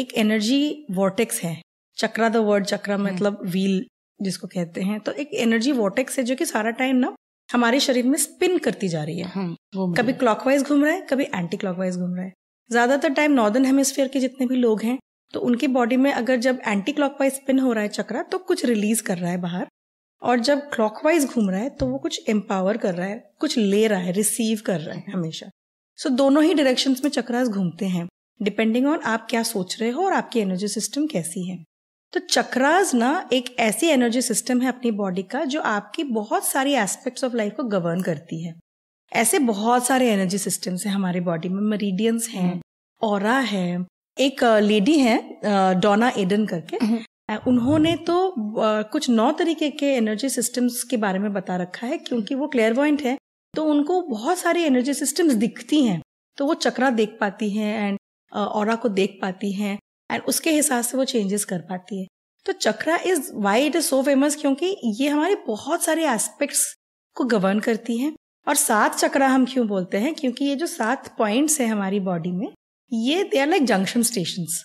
एक एनर्जी वॉटेक्स है चक्रा द वर्ड चक्रा मतलब व्हील जिसको कहते हैं तो एक एनर्जी वोटेक्स है जो कि सारा टाइम ना हमारे शरीर में स्पिन करती जा रही है हाँ, कभी क्लॉकवाइज घूम रहा है कभी एंटी क्लॉकवाइज घूम रहा है ज्यादातर टाइम नॉर्दर्न हेमिस्फीयर के जितने भी लोग हैं तो उनकी बॉडी में अगर जब एंटी क्लॉकवाइज स्पिन हो रहा है चक्रा तो कुछ रिलीज कर रहा है बाहर और जब क्लॉकवाइज घूम रहा है तो वो कुछ एम्पावर कर रहा है कुछ ले रहा है रिसीव कर रहा है हमेशा सो so, दोनों ही डायरेक्शंस में चक्रास घूमते हैं डिपेंडिंग ऑन आप क्या सोच रहे हो और आपकी एनर्जी सिस्टम कैसी है तो चक्रास ना एक ऐसी एनर्जी सिस्टम है अपनी बॉडी का जो आपकी बहुत सारी एस्पेक्ट्स ऑफ लाइफ को गवर्न करती है ऐसे बहुत सारे एनर्जी सिस्टम्स हैं हमारे बॉडी में मरीडियंस हैं और हम्म। है एक लेडी है डोना एडन करके हम्म। उन्होंने तो कुछ नौ तरीके के एनर्जी सिस्टम्स के बारे में बता रखा है क्योंकि वो क्लियरवॉइंट है तो उनको बहुत सारी एनर्जी सिस्टम्स दिखती हैं तो वो चक्रा देख पाती हैं एंड और को देख पाती हैं एंड उसके हिसाब से वो चेंजेस कर पाती है तो chakra is why it is so famous क्योंकि ये हमारे बहुत सारे एस्पेक्ट्स को गवर्न करती है और सात चक्रा हम क्यों बोलते हैं क्योंकि ये जो सात पॉइंट्स है हमारी बॉडी में ये they are like junction stations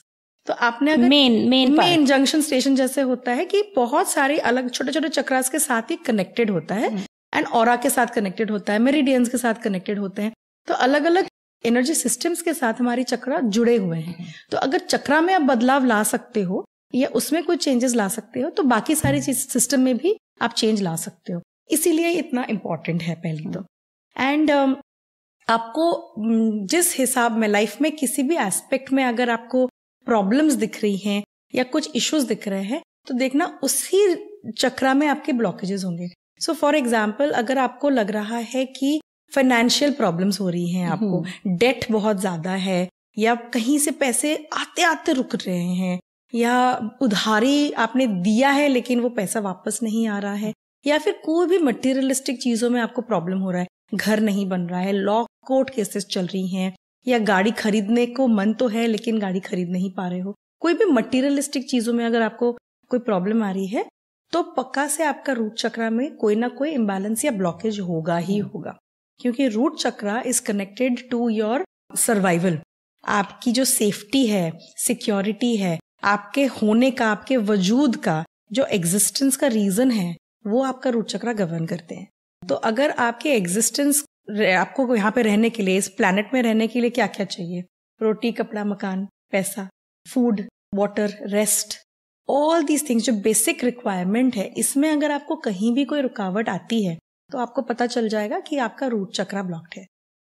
तो आपने अगर main main main junction station जैसे होता है कि बहुत सारे अलग छोटे छोटे चक्रास के साथ ही कनेक्टेड होता है एंड और के साथ कनेक्टेड होता है मेरिडियंस के साथ कनेक्टेड होते हैं तो अलग अलग एनर्जी सिस्टम्स के साथ हमारी चक्रा जुड़े हुए हैं तो अगर चक्रा में आप बदलाव ला सकते हो या उसमें कोई चेंजेस ला सकते हो तो बाकी सारी चीज सिस्टम में भी आप चेंज ला सकते हो इसीलिए इतना इम्पोर्टेंट है पहली तो एंड um, आपको mm, जिस हिसाब में लाइफ में किसी भी एस्पेक्ट में अगर आपको प्रॉब्लम्स दिख रही हैं या कुछ इश्यूज दिख रहे हैं तो देखना उसी चक्रा में आपके ब्लॉकेजेस होंगे सो फॉर एग्जाम्पल अगर आपको लग रहा है कि फाइनेंशियल प्रॉब्लम्स हो रही हैं आपको डेट हम्म। बहुत ज्यादा है या कहीं से पैसे आते आते रुक रहे हैं या उधारी आपने दिया है लेकिन वो पैसा वापस नहीं आ रहा है या फिर कोई भी मटेरियलिस्टिक चीजों में आपको प्रॉब्लम हो रहा है घर नहीं बन रहा है लॉ कोर्ट केसेस चल रही हैं या गाड़ी खरीदने को मन तो है लेकिन गाड़ी खरीद नहीं पा रहे हो कोई भी मटेरियलिस्टिक चीजों में अगर आपको कोई प्रॉब्लम आ रही है तो पक्का से आपका रूट चक्रा में कोई ना कोई इम्बैलेंस या ब्लॉकेज होगा ही हम्म। होगा क्योंकि root chakra is connected to your survival आपकी जो सेफ्टी है सिक्योरिटी है आपके होने का आपके वजूद का जो एग्जिस्टेंस का रीजन है वो आपका रूट चक्रा गवर्न करते हैं तो अगर आपके एग्जिस्टेंस आपको यहाँ पे रहने के लिए इस प्लानट में रहने के लिए क्या क्या चाहिए रोटी कपड़ा मकान पैसा food water rest all these things जो बेसिक रिक्वायरमेंट है इसमें अगर आपको कहीं भी कोई रुकावट आती है तो आपको पता चल जाएगा कि आपका रूट चक्रा ब्लॉक्ड है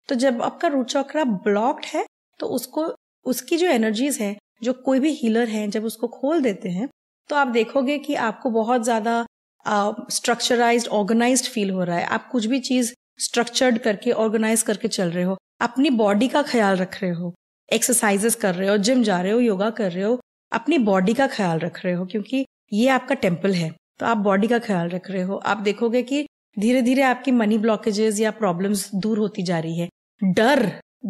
तो जब आपका रूट चक्रा ब्लॉक्ड है तो उसको उसकी जो एनर्जीज है जो कोई भी हीलर है जब उसको खोल देते हैं तो आप देखोगे कि आपको बहुत ज्यादा स्ट्रक्चराइज ऑर्गेनाइज फील हो रहा है आप कुछ भी चीज स्ट्रक्चर्ड करके ऑर्गेनाइज करके चल रहे हो अपनी बॉडी का ख्याल रख रहे हो एक्सरसाइजेस कर रहे हो जिम जा रहे हो योगा कर रहे हो अपनी बॉडी का ख्याल रख रहे हो क्योंकि ये आपका टेम्पल है तो आप बॉडी का ख्याल रख रहे हो आप देखोगे कि धीरे धीरे आपकी मनी ब्लॉकेजेस या प्रॉब्लम्स दूर होती जा रही है डर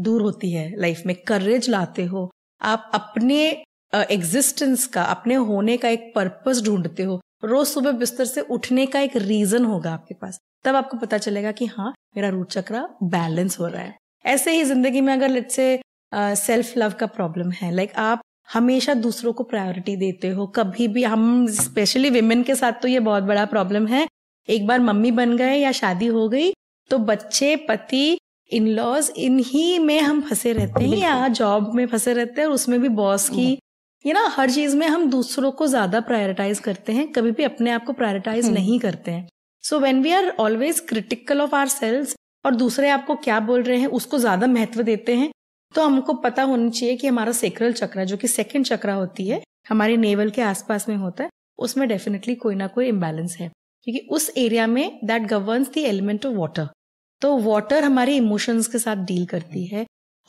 दूर होती है लाइफ में करेज लाते हो आप अपने एग्जिस्टेंस का अपने होने का एक पर्पस ढूंढते हो रोज सुबह बिस्तर से उठने का एक रीजन होगा आपके पास तब आपको पता चलेगा कि हाँ मेरा रूट चक्र बैलेंस हो रहा है ऐसे ही जिंदगी में अगर लेट्स से सेल्फ लव का प्रॉब्लम है लाइक आप हमेशा दूसरों को प्रायोरिटी देते हो कभी भी हम स्पेशली विमेन के साथ तो ये बहुत बड़ा प्रॉब्लम है एक बार मम्मी बन गए या शादी हो गई तो बच्चे पति इन लॉज इन्हीं में हम फंसे रहते हैं या जॉब में फंसे रहते हैं और उसमें भी बॉस की ये हम्म। ना हर चीज में हम दूसरों को ज्यादा प्रायोरिटाइज करते हैं कभी भी अपने आप को प्रायोरिटाइज हम्म। नहीं करते हैं so when we are always critical of ourselves और दूसरे आपको क्या बोल रहे हैं उसको ज्यादा महत्व देते हैं तो हमको पता होना चाहिए कि हमारा सेक्रल चक्र जो कि सेकेंड चक्र होती है हमारे नेवल के आसपास में होता है उसमें डेफिनेटली कोई ना कोई इम्बेलेंस है क्योंकि उस एरिया में that govern the element of water तो वाटर हमारे इमोशंस के साथ डील करती है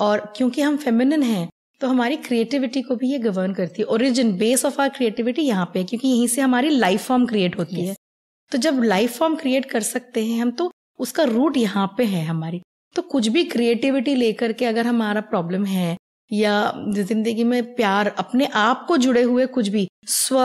और क्योंकि हम फेमिनिन हैं तो हमारी क्रिएटिविटी को भी ये गवर्न करती है origin base of our creativity यहाँ पे क्योंकि यहीं से हमारी लाइफ फॉर्म क्रिएट होती yes. है तो जब लाइफ फॉर्म क्रिएट कर सकते हैं हम तो उसका रूट यहाँ पे है हमारी तो कुछ भी क्रिएटिविटी लेकर के अगर हमारा प्रॉब्लम है या जिंदगी में प्यार अपने आप को जुड़े हुए कुछ भी स्व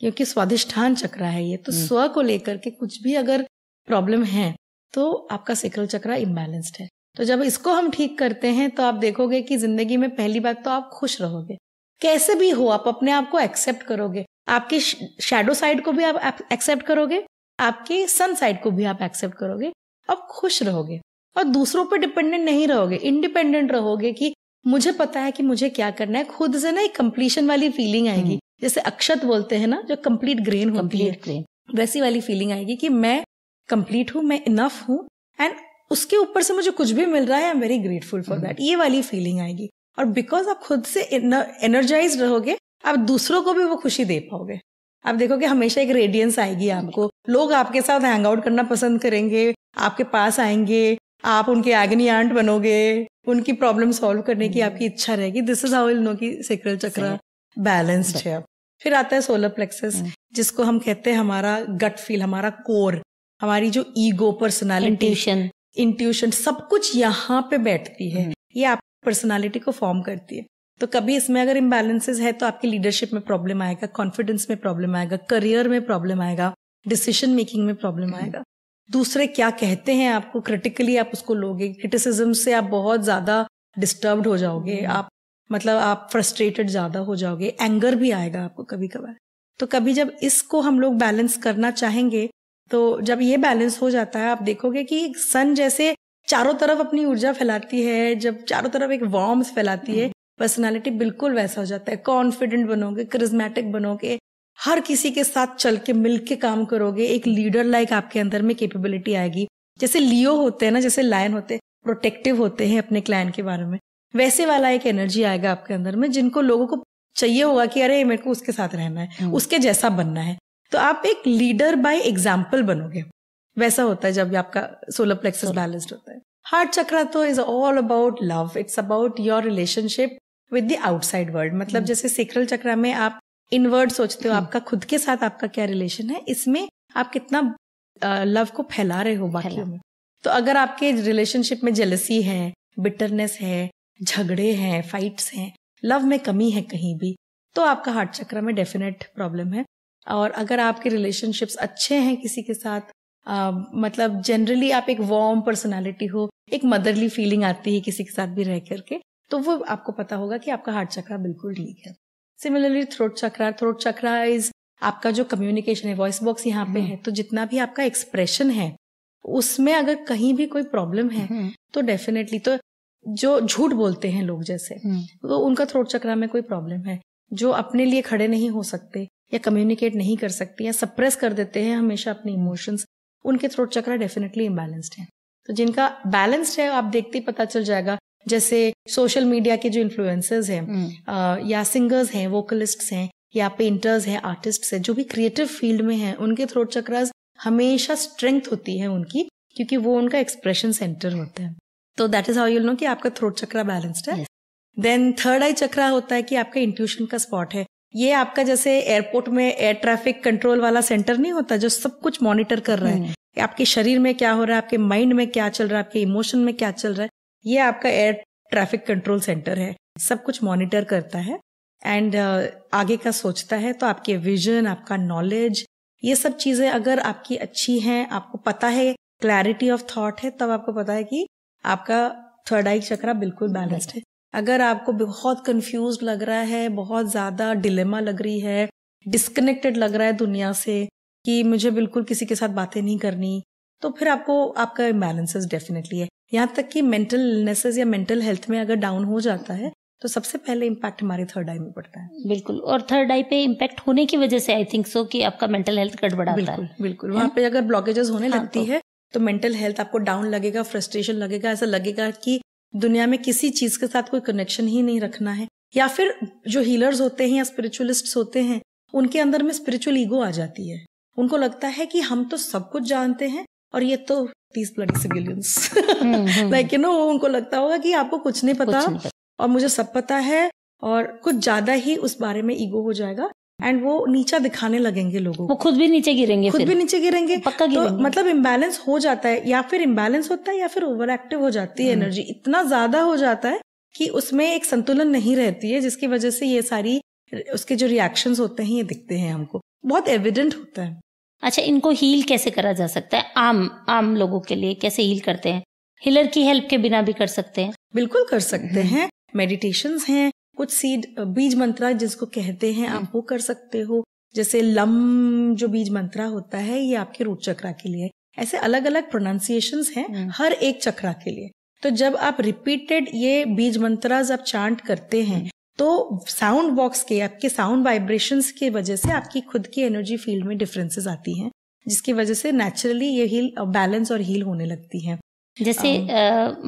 क्योंकि स्वादिष्ठान चक्र है ये तो हम्म। स्व को लेकर के कुछ भी अगर प्रॉब्लम है तो आपका सेक्रल चक्र इम्बेलेंस्ड है तो जब इसको हम ठीक करते हैं तो आप देखोगे कि जिंदगी में पहली बात तो आप खुश रहोगे कैसे भी हो आप अपने आप को एक्सेप्ट करोगे आपके शेडो साइड को भी आप एक्सेप्ट करोगे आपके सन साइड को भी आप एक्सेप्ट करोगे आप खुश रहोगे और दूसरों पर डिपेंडेंट नहीं रहोगे इंडिपेंडेंट रहोगे कि मुझे पता है कि मुझे क्या करना है खुद से ना एक कंप्लीशन वाली फीलिंग आएगी हम्म। जैसे अक्षत बोलते हैं ना जो कंप्लीट ग्रेन होती है ग्रेन वैसी वाली फीलिंग आएगी कि मैं कंप्लीट हूं मैं इनफ हूं एंड उसके ऊपर से मुझे कुछ भी मिल रहा है I am very grateful for that ये वाली फीलिंग आएगी और बिकॉज आप खुद से एनर्जाइज रहोगे आप दूसरों को भी वो खुशी दे पाओगे आप देखोगे हमेशा एक रेडियंस आएगी आपको लोग आपके साथ हैंग आउट करना पसंद करेंगे आपके पास आएंगे आप उनके आग्नि आंट बनोगे उनकी प्रॉब्लम सॉल्व करने की आपकी इच्छा रहेगी दिस इज हाउ नो की सेक्रल चक्र बैलेंस्ड है फिर आता है सोलर प्लेक्सेस hmm. जिसको हम कहते हैं हमारा गट फील हमारा कोर हमारी जो ईगो पर्सनैलिटी इंट्यूशन इंट्यूशन सब कुछ यहाँ पे बैठती है hmm. ये आप पर्सनालिटी को फॉर्म करती है तो कभी इसमें अगर इम्बेलेंसेज है तो आपकी लीडरशिप में प्रॉब्लम आएगा कॉन्फिडेंस में प्रॉब्लम आएगा करियर में प्रॉब्लम आएगा डिसीजन मेकिंग में प्रॉब्लम हम्म। आएगा दूसरे क्या कहते हैं आपको क्रिटिकली आप उसको लोगे क्रिटिसिज्म से आप बहुत ज्यादा डिस्टर्ब हो जाओगे हम्म। आप मतलब आप फ्रस्ट्रेटेड ज्यादा हो जाओगे एंगर भी आएगा आपको कभी कभार तो कभी जब इसको हम लोग बैलेंस करना चाहेंगे तो जब ये बैलेंस हो जाता है आप देखोगे कि सन जैसे चारों तरफ अपनी ऊर्जा फैलाती है जब चारों तरफ एक वॉर्म्स फैलाती है पर्सनैलिटी बिल्कुल वैसा हो जाता है कॉन्फिडेंट बनोगे क्रिजमेटिक बनोगे हर किसी के साथ चल के मिल के काम करोगे एक लीडर लाइक आपके अंदर में कैपेबिलिटी आएगी जैसे लियो होते हैं ना जैसे लायन होते प्रोटेक्टिव होते हैं अपने क्लाइंट के बारे में वैसे वाला एक एनर्जी आएगा आपके अंदर में जिनको लोगों को चाहिए होगा कि अरे मेरे को उसके साथ रहना है हम्म। उसके जैसा बनना है तो आप एक लीडर बाय एग्जाम्पल बनोगे वैसा होता है जब आपका सोलर प्लेक्सस बैलेंस्ड होता है हार्ट चक्रा तो is all about love it's about your relationship with the outside world मतलब hmm. जैसे सेक्रल चक्र में आप इनवर्ड सोचते हो hmm. आपका खुद के साथ आपका क्या रिलेशन है इसमें आप कितना लव को फैला रहे हो बाकी में तो अगर आपके रिलेशनशिप में जेलसी है बिटरनेस है झगड़े हैं फाइट्स हैं लव में कमी है कहीं भी तो आपका हार्ट चक्र में डेफिनेट प्रॉब्लम है और अगर आपके रिलेशनशिप्स अच्छे हैं किसी के साथ आ, मतलब जनरली आप एक वार्म पर्सनालिटी हो एक मदरली फीलिंग आती है किसी के साथ भी रह करके तो वो आपको पता होगा कि आपका हार्ट चक्रा बिल्कुल ठीक है similarly throat chakra throat chakra is आपका जो कम्युनिकेशन है वॉइस बॉक्स यहाँ पे हम्म। है तो जितना भी आपका एक्सप्रेशन है उसमें अगर कहीं भी कोई प्रॉब्लम है हम्म। तो डेफिनेटली तो जो झूठ बोलते हैं लोग जैसे हम्म। वो उनका थ्रोट चक्रा में कोई प्रॉब्लम है जो अपने लिए खड़े नहीं हो सकते या कम्युनिकेट नहीं कर सकते या सप्रेस कर देते हैं हमेशा अपने इमोशंस उनके थ्रोट चक्रा डेफिनेटली इम्बैलेंस्ड है तो जिनका बैलेंस्ड है आप देखते ही पता चल जाएगा जैसे सोशल मीडिया के जो इन्फ्लुएंसर्स हम्म। हैं या सिंगर्स हैं वोकलिस्ट्स हैं या पेंटर्स हैं आर्टिस्ट हैं जो भी क्रिएटिव फील्ड में हैं उनके थ्रोट चक्रास हमेशा स्ट्रेंथ होती है उनकी क्योंकि वो उनका एक्सप्रेशन सेंटर होता है तो that is how you'll know कि आपका थ्रोट चक्रा बैलेंस्ड है देन थर्ड आई चक्रा होता है कि आपका इंट्यूशन का स्पॉट है ये आपका जैसे एयरपोर्ट में एयर ट्रैफिक कंट्रोल वाला सेंटर नहीं होता जो सब कुछ मॉनिटर कर रहा है हम्म। आपके शरीर में क्या हो रहा है आपके माइंड में क्या चल रहा है आपके इमोशन में क्या चल रहा है ये आपका एयर ट्रैफिक कंट्रोल सेंटर है सब कुछ मॉनिटर करता है एंड uh, आगे का सोचता है तो आपके विजन आपका नॉलेज ये सब चीजें अगर आपकी अच्छी हैं आपको पता है क्लैरिटी ऑफ थॉट है तब आपको पता है कि आपका थर्ड आई चक्रा बिल्कुल बैलेंस्ड है अगर आपको बहुत कंफ्यूज लग रहा है बहुत ज्यादा डिलेमा लग रही है डिस्कनेक्टेड लग रहा है दुनिया से कि मुझे बिल्कुल किसी के साथ बातें नहीं करनी तो फिर आपको आपका इम्बेलेंसेस डेफिनेटली है यहाँ तक कि मेंटल इलनेसेस या मेंटल हेल्थ में अगर डाउन हो जाता है तो सबसे पहले इम्पैक्ट हमारे थर्ड आई में पड़ता है बिल्कुल और थर्ड आई पे इम्पैक्ट होने की वजह से आई थिंक सो कि आपका मेंटल हेल्थ गड़बड़ा बिल्कुल है। बिल्कुल वहाँ पे अगर ब्लॉकेजेस होने हाँ, लगती तो, है तो मेंटल हेल्थ आपको डाउन लगेगा फ्रस्ट्रेशन लगेगा ऐसा लगेगा कि दुनिया में किसी चीज के साथ कोई कनेक्शन ही नहीं रखना है या फिर जो हीलर्स होते हैं या स्पिरिचुअलिस्ट होते हैं उनके अंदर में स्पिरिचुअल ईगो आ जाती है उनको लगता है कि हम तो सब कुछ जानते हैं और ये तो तीस bloody civilians like you know उनको लगता होगा कि आपको कुछ नहीं पता, कुछ नहीं पता। और मुझे सब पता है और कुछ ज्यादा ही उस बारे में ईगो हो जाएगा एंड वो नीचा दिखाने लगेंगे लोगों वो खुद भी नीचे गिरेंगे खुद भी नीचे गिरेंगे पक्का तो गिरेंगे तो मतलब इम्बेलेंस हो जाता है या फिर इम्बेलेंस होता है या फिर ओवर एक्टिव हो जाती है एनर्जी हम्म। इतना ज्यादा हो जाता है कि उसमें एक संतुलन नहीं रहती है जिसकी वजह से ये सारी उसके जो रिएक्शंस होते हैं ये दिखते हैं हमको बहुत एविडेंट होता है अच्छा इनको हील कैसे करा जा सकता है आम आम लोगों के लिए कैसे हील करते हैं हिलर की हेल्प के बिना भी कर सकते हैं बिल्कुल कर सकते हम्म। हैं मेडिटेशन हैं कुछ सीड बीज मंत्रा जिसको कहते हैं आप वो कर सकते हो जैसे लम जो बीज मंत्रा होता है ये आपके रूट चक्रा के लिए ऐसे अलग अलग प्रोनाउंसिएशन हैं हम्म। हर एक चक्रा के लिए तो जब आप रिपीटेड ये बीज मंत्रा आप चांट करते हैं हम्म। तो साउंड बॉक्स के आपके साउंड वाइब्रेशंस की वजह से आपकी खुद की एनर्जी फील्ड में डिफरेंसेस आती हैं जिसकी वजह से नेचुरली ये हील बैलेंस और हील होने लगती है जैसे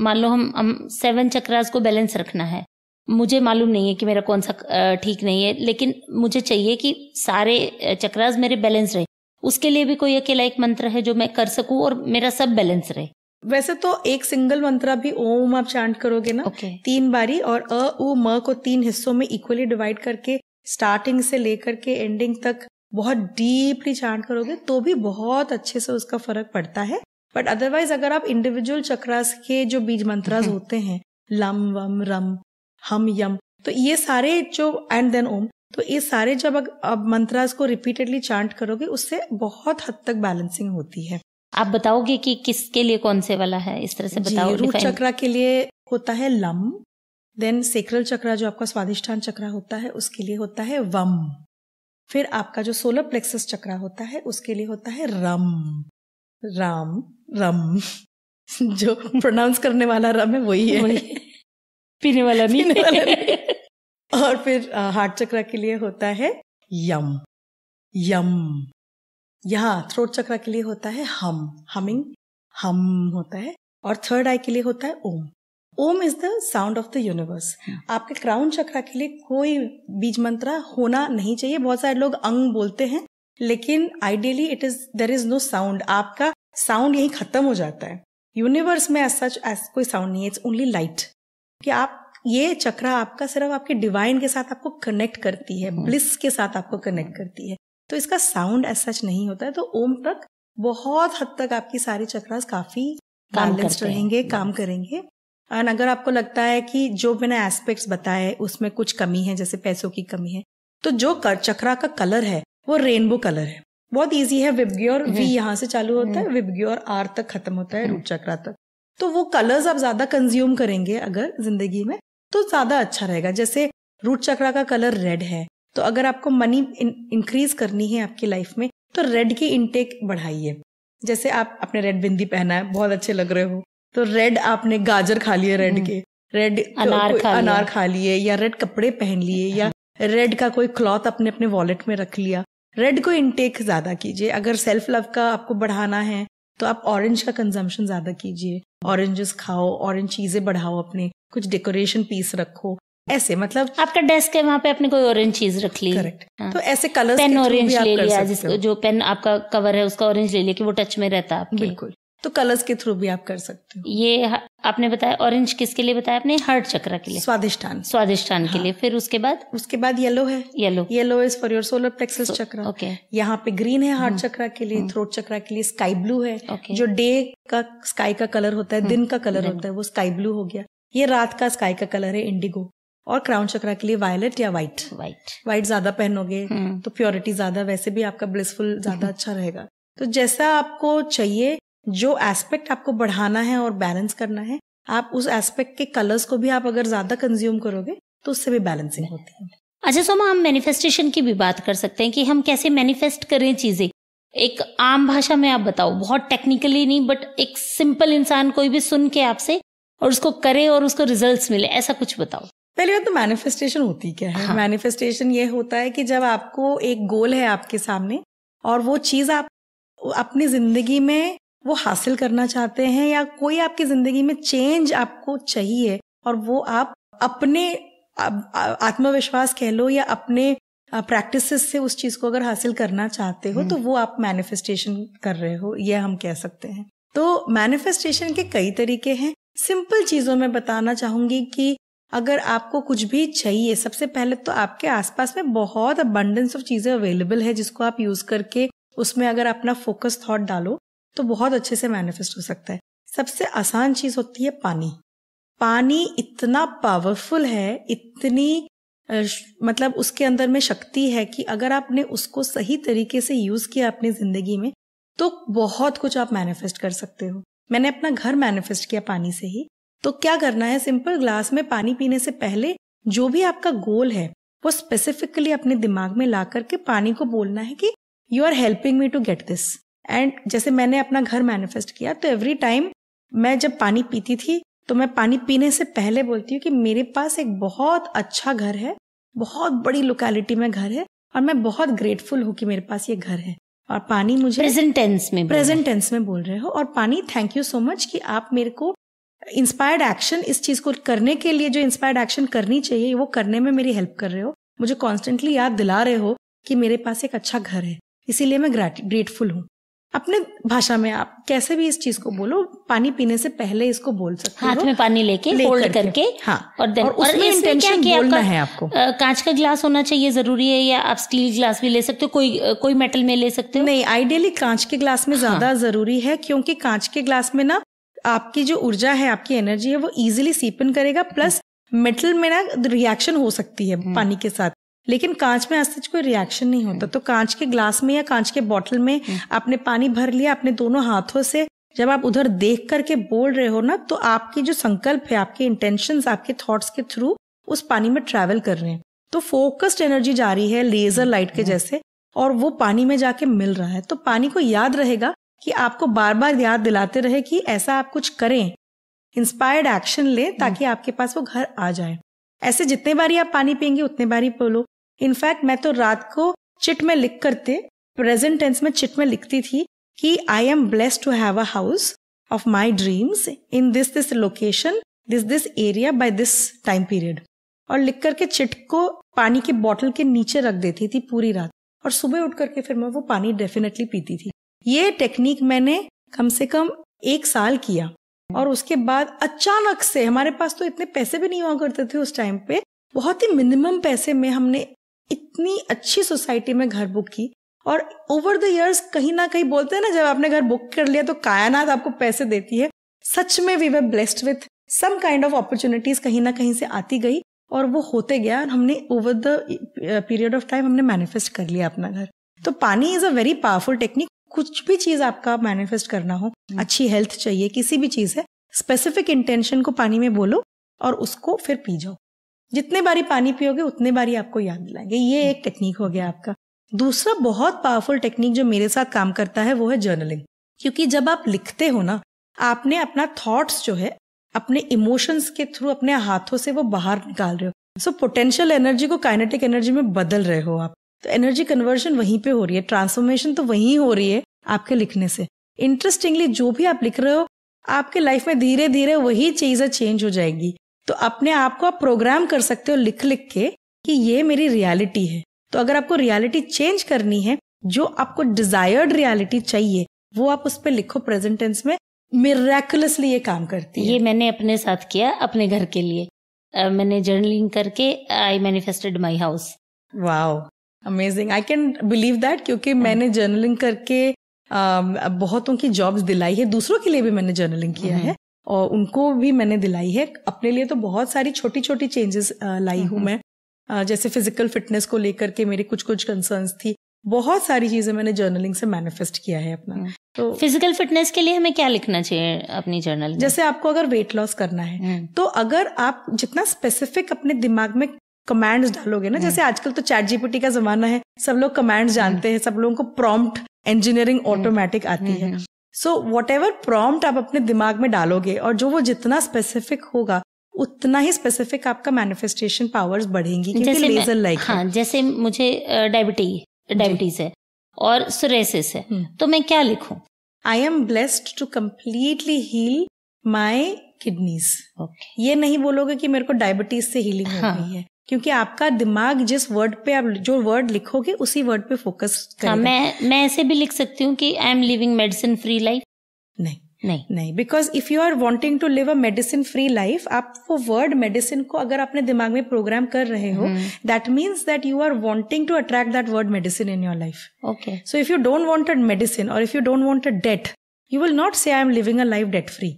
मान लो हम, हम सेवन चक्रास को बैलेंस रखना है मुझे मालूम नहीं है कि मेरा कौन सा ठीक नहीं है लेकिन मुझे चाहिए कि सारे चक्रास मेरे बैलेंस रहे उसके लिए भी कोई अकेला एक मंत्र है जो मैं कर सकूं और मेरा सब बैलेंस रहे वैसे तो एक सिंगल मंत्र भी ओम आप चांट करोगे ना okay. तीन बारी और अ उ म को तीन हिस्सों में इक्वली डिवाइड करके स्टार्टिंग से लेकर के एंडिंग तक बहुत डीपली चांट करोगे तो भी बहुत अच्छे से उसका फर्क पड़ता है बट अदरवाइज अगर आप इंडिविजुअल चक्रास के जो बीज मंत्रास हम्म। होते हैं लम वम रम हम यम तो ये सारे जो एंड देन ओम तो ये सारे जब अब मंत्रास को रिपीटेडली चांट करोगे उससे बहुत हद तक बैलेंसिंग होती है आप बताओगे कि किसके लिए कौन से वाला है इस तरह से बताओ रूट चक्रा के लिए होता है लम देन सेक्रल चक्रा जो आपका स्वादिष्ठान चक्रा होता है उसके लिए होता है वम फिर आपका जो सोलर प्लेक्सस चक्रा होता है उसके लिए होता है रम राम रम <laughs> जो प्रोनाउंस करने वाला रम है वही है वही। पीने वाला नहीं, पीने वाला नहीं। और फिर हार्ट चक्रा के लिए होता है यम यम यहाँ थ्रोट चक्र के लिए होता है हम हमिंग हम होता है और थर्ड आई के लिए होता है Om Om is the sound of the universe आपके क्राउन चक्रा के लिए कोई बीज मंत्र होना नहीं चाहिए बहुत सारे लोग अंग बोलते हैं लेकिन ideally it is there is no sound आपका साउंड यही खत्म हो जाता है यूनिवर्स में एज सच एज कोई साउंड नहीं है इट्स ओनली लाइट कि आप ये चक्रा आपका सिर्फ आपके डिवाइन के साथ आपको कनेक्ट करती है ब्लिस hmm. के साथ आपको कनेक्ट करती है तो इसका साउंड एज सच नहीं होता है तो ओम तक बहुत हद तक आपकी सारी चक्रास काफी बैलेंस्ड रहेंगे काम करेंगे एंड अगर आपको लगता है कि जो मैंने एस्पेक्ट्स बताए उसमें कुछ कमी है जैसे पैसों की कमी है तो जो कर चक्रा का कलर है वो रेनबो कलर है बहुत इजी है विबग्योर वी यहाँ से चालू होता है विबग्योर आर तक खत्म होता है रूट चक्रा तक तो वो कलर्स आप ज्यादा कंज्यूम करेंगे अगर जिंदगी में तो ज्यादा अच्छा रहेगा जैसे रूट चक्रा का कलर रेड है तो अगर आपको मनी इंक्रीज करनी है आपकी लाइफ में तो रेड की इनटेक बढ़ाइए जैसे आप अपने रेड बिंदी पहना है बहुत अच्छे लग रहे हो तो रेड आपने गाजर खा लिए रेड हम्म। के रेड अनार खा अनार खा लिए या रेड कपड़े पहन लिए या रेड हम्म। का कोई क्लॉथ अपने अपने वॉलेट में रख लिया रेड को इनटेक ज्यादा कीजिए अगर सेल्फ लव का आपको बढ़ाना है तो आप ऑरेंज का कंजम्पशन ज्यादा कीजिए ऑरेंजेस खाओ ऑरेंज चीजें बढ़ाओ अपने कुछ डेकोरेशन पीस रखो ऐसे मतलब आपका डेस्क है वहाँ पे आपने कोई ऑरेंज चीज रख ली करेक्ट हाँ। तो ऐसे कलर पेन ऑरेंज ले लिया जिसको जो पेन आपका कवर है उसका ऑरेंज ले लिया कि वो टच में रहता है बिल्कुल तो कलर्स के थ्रू भी आप कर सकते हो ये आपने बताया ऑरेंज किसके लिए बताया आपने हार्ट चक्र के लिए स्वादिष्ठान स्वादिष्ठान हाँ। के लिए फिर उसके बाद उसके बाद येलो है yellow yellow is for your solar plexus chakra okay यहाँ पे ग्रीन है हार्ट चक्र hmm. के लिए थ्रोट hmm. चक्र के लिए स्काई ब्लू है जो डे का स्काई का कलर होता है hmm. दिन का कलर होता है वो स्काई ब्लू हो गया ये रात का स्काई का कलर है इंडिगो और क्राउन चक्रा के लिए वायलेट या व्हाइट व्हाइट व्हाइट ज्यादा पहनोगे हम्म। तो प्योरिटी ज्यादा वैसे भी आपका ब्लिसफुल ज्यादा अच्छा रहेगा तो जैसा आपको चाहिए जो एस्पेक्ट आपको बढ़ाना है और बैलेंस करना है आप उस एस्पेक्ट के कलर्स को भी आप अगर ज्यादा कंज्यूम करोगे तो उससे भी बैलेंसिंग होती है अच्छा सोमा हम मैनिफेस्टेशन की भी बात कर सकते हैं कि हम कैसे मैनिफेस्ट करें चीजें एक आम भाषा में आप बताओ बहुत टेक्निकली नहीं बट एक सिंपल इंसान कोई भी सुन के आपसे और उसको करे और उसको रिजल्ट्स मिले ऐसा कुछ बताओ पहली बात तो मैनिफेस्टेशन होती क्या है मैनिफेस्टेशन हाँ। ये होता है कि जब आपको एक गोल है आपके सामने और वो चीज आप अपनी जिंदगी में वो हासिल करना चाहते हैं या कोई आपकी जिंदगी में चेंज आपको चाहिए और वो आप अपने आत्मविश्वास कह लो या अपने प्रैक्टिस से उस चीज को अगर हासिल करना चाहते हो तो हम्म। वो आप मैनिफेस्टेशन कर रहे हो यह हम कह सकते हैं तो मैनिफेस्टेशन के कई तरीके हैं सिंपल चीजों में बताना चाहूंगी कि अगर आपको कुछ भी चाहिए सबसे पहले तो आपके आसपास में बहुत अबंडेंस ऑफ चीज़ें अवेलेबल है जिसको आप यूज़ करके उसमें अगर अपना फोकस थॉट डालो तो बहुत अच्छे से मैनिफेस्ट हो सकता है सबसे आसान चीज़ होती है पानी पानी इतना पावरफुल है इतनी मतलब उसके अंदर में शक्ति है कि अगर आपने उसको सही तरीके से यूज़ किया अपनी ज़िंदगी में तो बहुत कुछ आप मैनिफेस्ट कर सकते हो मैंने अपना घर मैनिफेस्ट किया पानी से ही तो क्या करना है सिंपल ग्लास में पानी पीने से पहले जो भी आपका गोल है वो स्पेसिफिकली अपने दिमाग में ला करके पानी को बोलना है कि you are helping me to get this and जैसे मैंने अपना घर मैनिफेस्ट किया तो एवरी टाइम मैं जब पानी पीती थी तो मैं पानी पीने से पहले बोलती हूँ कि मेरे पास एक बहुत अच्छा घर है बहुत बड़ी लोकेलिटी में घर है और मैं बहुत ग्रेटफुल हूँ कि मेरे पास ये घर है और पानी मुझे प्रेजेंट टेंस में प्रेजेंट टेंस में बोल रहे हो और पानी थैंक यू सो मच कि आप मेरे को इंस्पायर्ड एक्शन इस चीज को करने के लिए जो इंस्पायर्ड एक्शन करनी चाहिए वो करने में मेरी हेल्प कर रहे हो मुझे कॉन्स्टेंटली याद दिला रहे हो कि मेरे पास एक अच्छा घर है इसीलिए मैं ग्रेटफुल हूँ अपने भाषा में आप कैसे भी इस चीज को बोलो पानी पीने से पहले इसको बोल सकते हाथ में पानी लेके ले होल्ड करके, करके हाँ और देन और, और उसमें इंटेंशन बोलना है आपको कांच का ग्लास होना चाहिए जरूरी है या आप स्टील ग्लास भी ले सकते हो कोई कोई मेटल में ले सकते हो नहीं आइडियली कांच के ग्लास में ज्यादा हाँ। जरूरी है क्योंकि कांच के ग्लास में ना आपकी जो ऊर्जा है आपकी एनर्जी है वो इजिली सीपन करेगा प्लस मेटल में ना रिएक्शन हो सकती है हम्म। पानी के साथ लेकिन कांच में आज तक कोई रिएक्शन नहीं होता हम्म। तो कांच के ग्लास में या कांच के बॉटल में हम्म। आपने पानी भर लिया अपने दोनों हाथों से जब आप उधर देख करके बोल रहे हो ना तो आपके जो संकल्प है आपके इंटेंशन आपके थॉट्स के थ्रू उस पानी में ट्रेवल कर रहे हैं तो फोकस्ड एनर्जी जा रही है लेजर लाइट के जैसे और वो पानी में जाके मिल रहा है तो पानी को याद रहेगा कि आपको बार बार याद दिलाते रहे कि ऐसा आप कुछ करें इंस्पायर्ड एक्शन लें ताकि हम्म। आपके पास वो घर आ जाए ऐसे जितने बारी आप पानी पियेंगे उतने बारी बोलो इनफैक्ट मैं तो रात को चिट में लिख करते प्रेजेंट टेंस में चिट में लिखती थी कि I am blessed to have a house of my dreams in this this location this this area by this time period और लिख करके चिट को पानी के बॉटल के नीचे रख देती थी पूरी रात और सुबह उठ करके फिर मैं वो पानी डेफिनेटली पीती थी ये टेक्निक मैंने कम से कम एक साल किया और उसके बाद अचानक से हमारे पास तो इतने पैसे भी नहीं हुआ करते थे उस टाइम पे बहुत ही मिनिमम पैसे में हमने इतनी अच्छी सोसाइटी में घर बुक की और ओवर द इयर्स कहीं ना कहीं बोलते हैं ना जब आपने घर बुक कर लिया तो कायनात आपको पैसे देती है सच में we were blessed with some kind of opportunities कहीं ना कहीं से आती गई और वो होते गया और हमने over the period of time हमने मैनिफेस्ट कर लिया अपना घर तो पानी is a very powerful technique कुछ भी चीज आपका मैनिफेस्ट करना हो अच्छी हेल्थ चाहिए किसी भी चीज है स्पेसिफिक इंटेंशन को पानी में बोलो और उसको फिर पी जाओ जितने बारी पानी पियोगे उतने बारी आपको याद दिलाएंगे ये एक टेक्निक हो गया आपका दूसरा बहुत पावरफुल टेक्निक जो मेरे साथ काम करता है वो है जर्नलिंग क्योंकि जब आप लिखते हो ना आपने अपना थॉट्स जो है अपने इमोशंस के थ्रू अपने हाथों से वो बाहर निकाल रहे हो सो पोटेंशियल एनर्जी को काइनेटिक एनर्जी में बदल रहे हो आप तो एनर्जी कन्वर्जन वहीं पे हो रही है ट्रांसफॉर्मेशन तो वहीं हो रही है आपके लिखने से इंटरेस्टिंगली जो भी आप लिख रहे हो आपके लाइफ में धीरे धीरे वही चीजें चेंज हो जाएगी तो अपने आप को आप प्रोग्राम कर सकते हो लिख लिख के कि ये मेरी रियलिटी है तो अगर आपको रियलिटी चेंज करनी है जो आपको डिजायर्ड रियलिटी चाहिए वो आप उस पर लिखो प्रेजेंटेंस में मेरेकुलसली ये काम करती है ये मैंने अपने साथ किया अपने घर के लिए uh, मैंने जर्नलिंग करके I manifested my house wow amazing I can believe that क्योंकि मैंने जर्नलिंग करके बहुतों की जॉब्स दिलाई है दूसरों के लिए भी मैंने जर्नलिंग किया हम्म। है और उनको भी मैंने दिलाई है अपने लिए तो बहुत सारी छोटी छोटी चेंजेस लाई हूँ हम्म। मैं जैसे फिजिकल फिटनेस को लेकर के मेरे कुछ कुछ कंसर्न्स थी बहुत सारी चीजें मैंने जर्नलिंग से मैनिफेस्ट किया है अपना हम्म। तो फिजिकल फिटनेस के लिए हमें क्या लिखना चाहिए अपनी जर्नल जैसे आपको अगर वेट लॉस करना है तो अगर आप जितना स्पेसिफिक अपने दिमाग में कमांड्स डालोगे ना हम्म। जैसे आजकल तो चैट जीपीटी का जमाना है सब लोग कमांड्स हम्म। जानते हैं सब लोगों को प्रॉम्प्ट इंजीनियरिंग ऑटोमेटिक आती हम्म, है सो वॉट एवर प्रॉम्प्ट आप अपने दिमाग में डालोगे और जो वो जितना स्पेसिफिक होगा उतना ही स्पेसिफिक आपका मैनिफेस्टेशन पावर्स बढ़ेंगी क्योंकि लेजर लाइक हाँ जैसे मुझे डायबिटीज डायबिटीज है और सुरेसिस है तो मैं क्या लिखूं I am blessed to completely heal my kidneys ये नहीं बोलोगे कि मेरे को डायबिटीज से हीलिंग हाँ. हो गई है क्योंकि आपका दिमाग जिस वर्ड पे आप जो वर्ड लिखोगे उसी वर्ड पे फोकस हाँ, करेगा हाँ, मैं मैं ऐसे भी लिख सकती हूँ कि I am living medicine free life नहीं नहीं नहीं because if you are wanting to live a medicine free life आप वो वर्ड मेडिसिन को अगर अपने दिमाग में प्रोग्राम कर रहे हो that means that you are wanting to attract that word medicine in your life okay so if you don't want wanted medicine और if you don't want a debt you will not say I am living a life debt free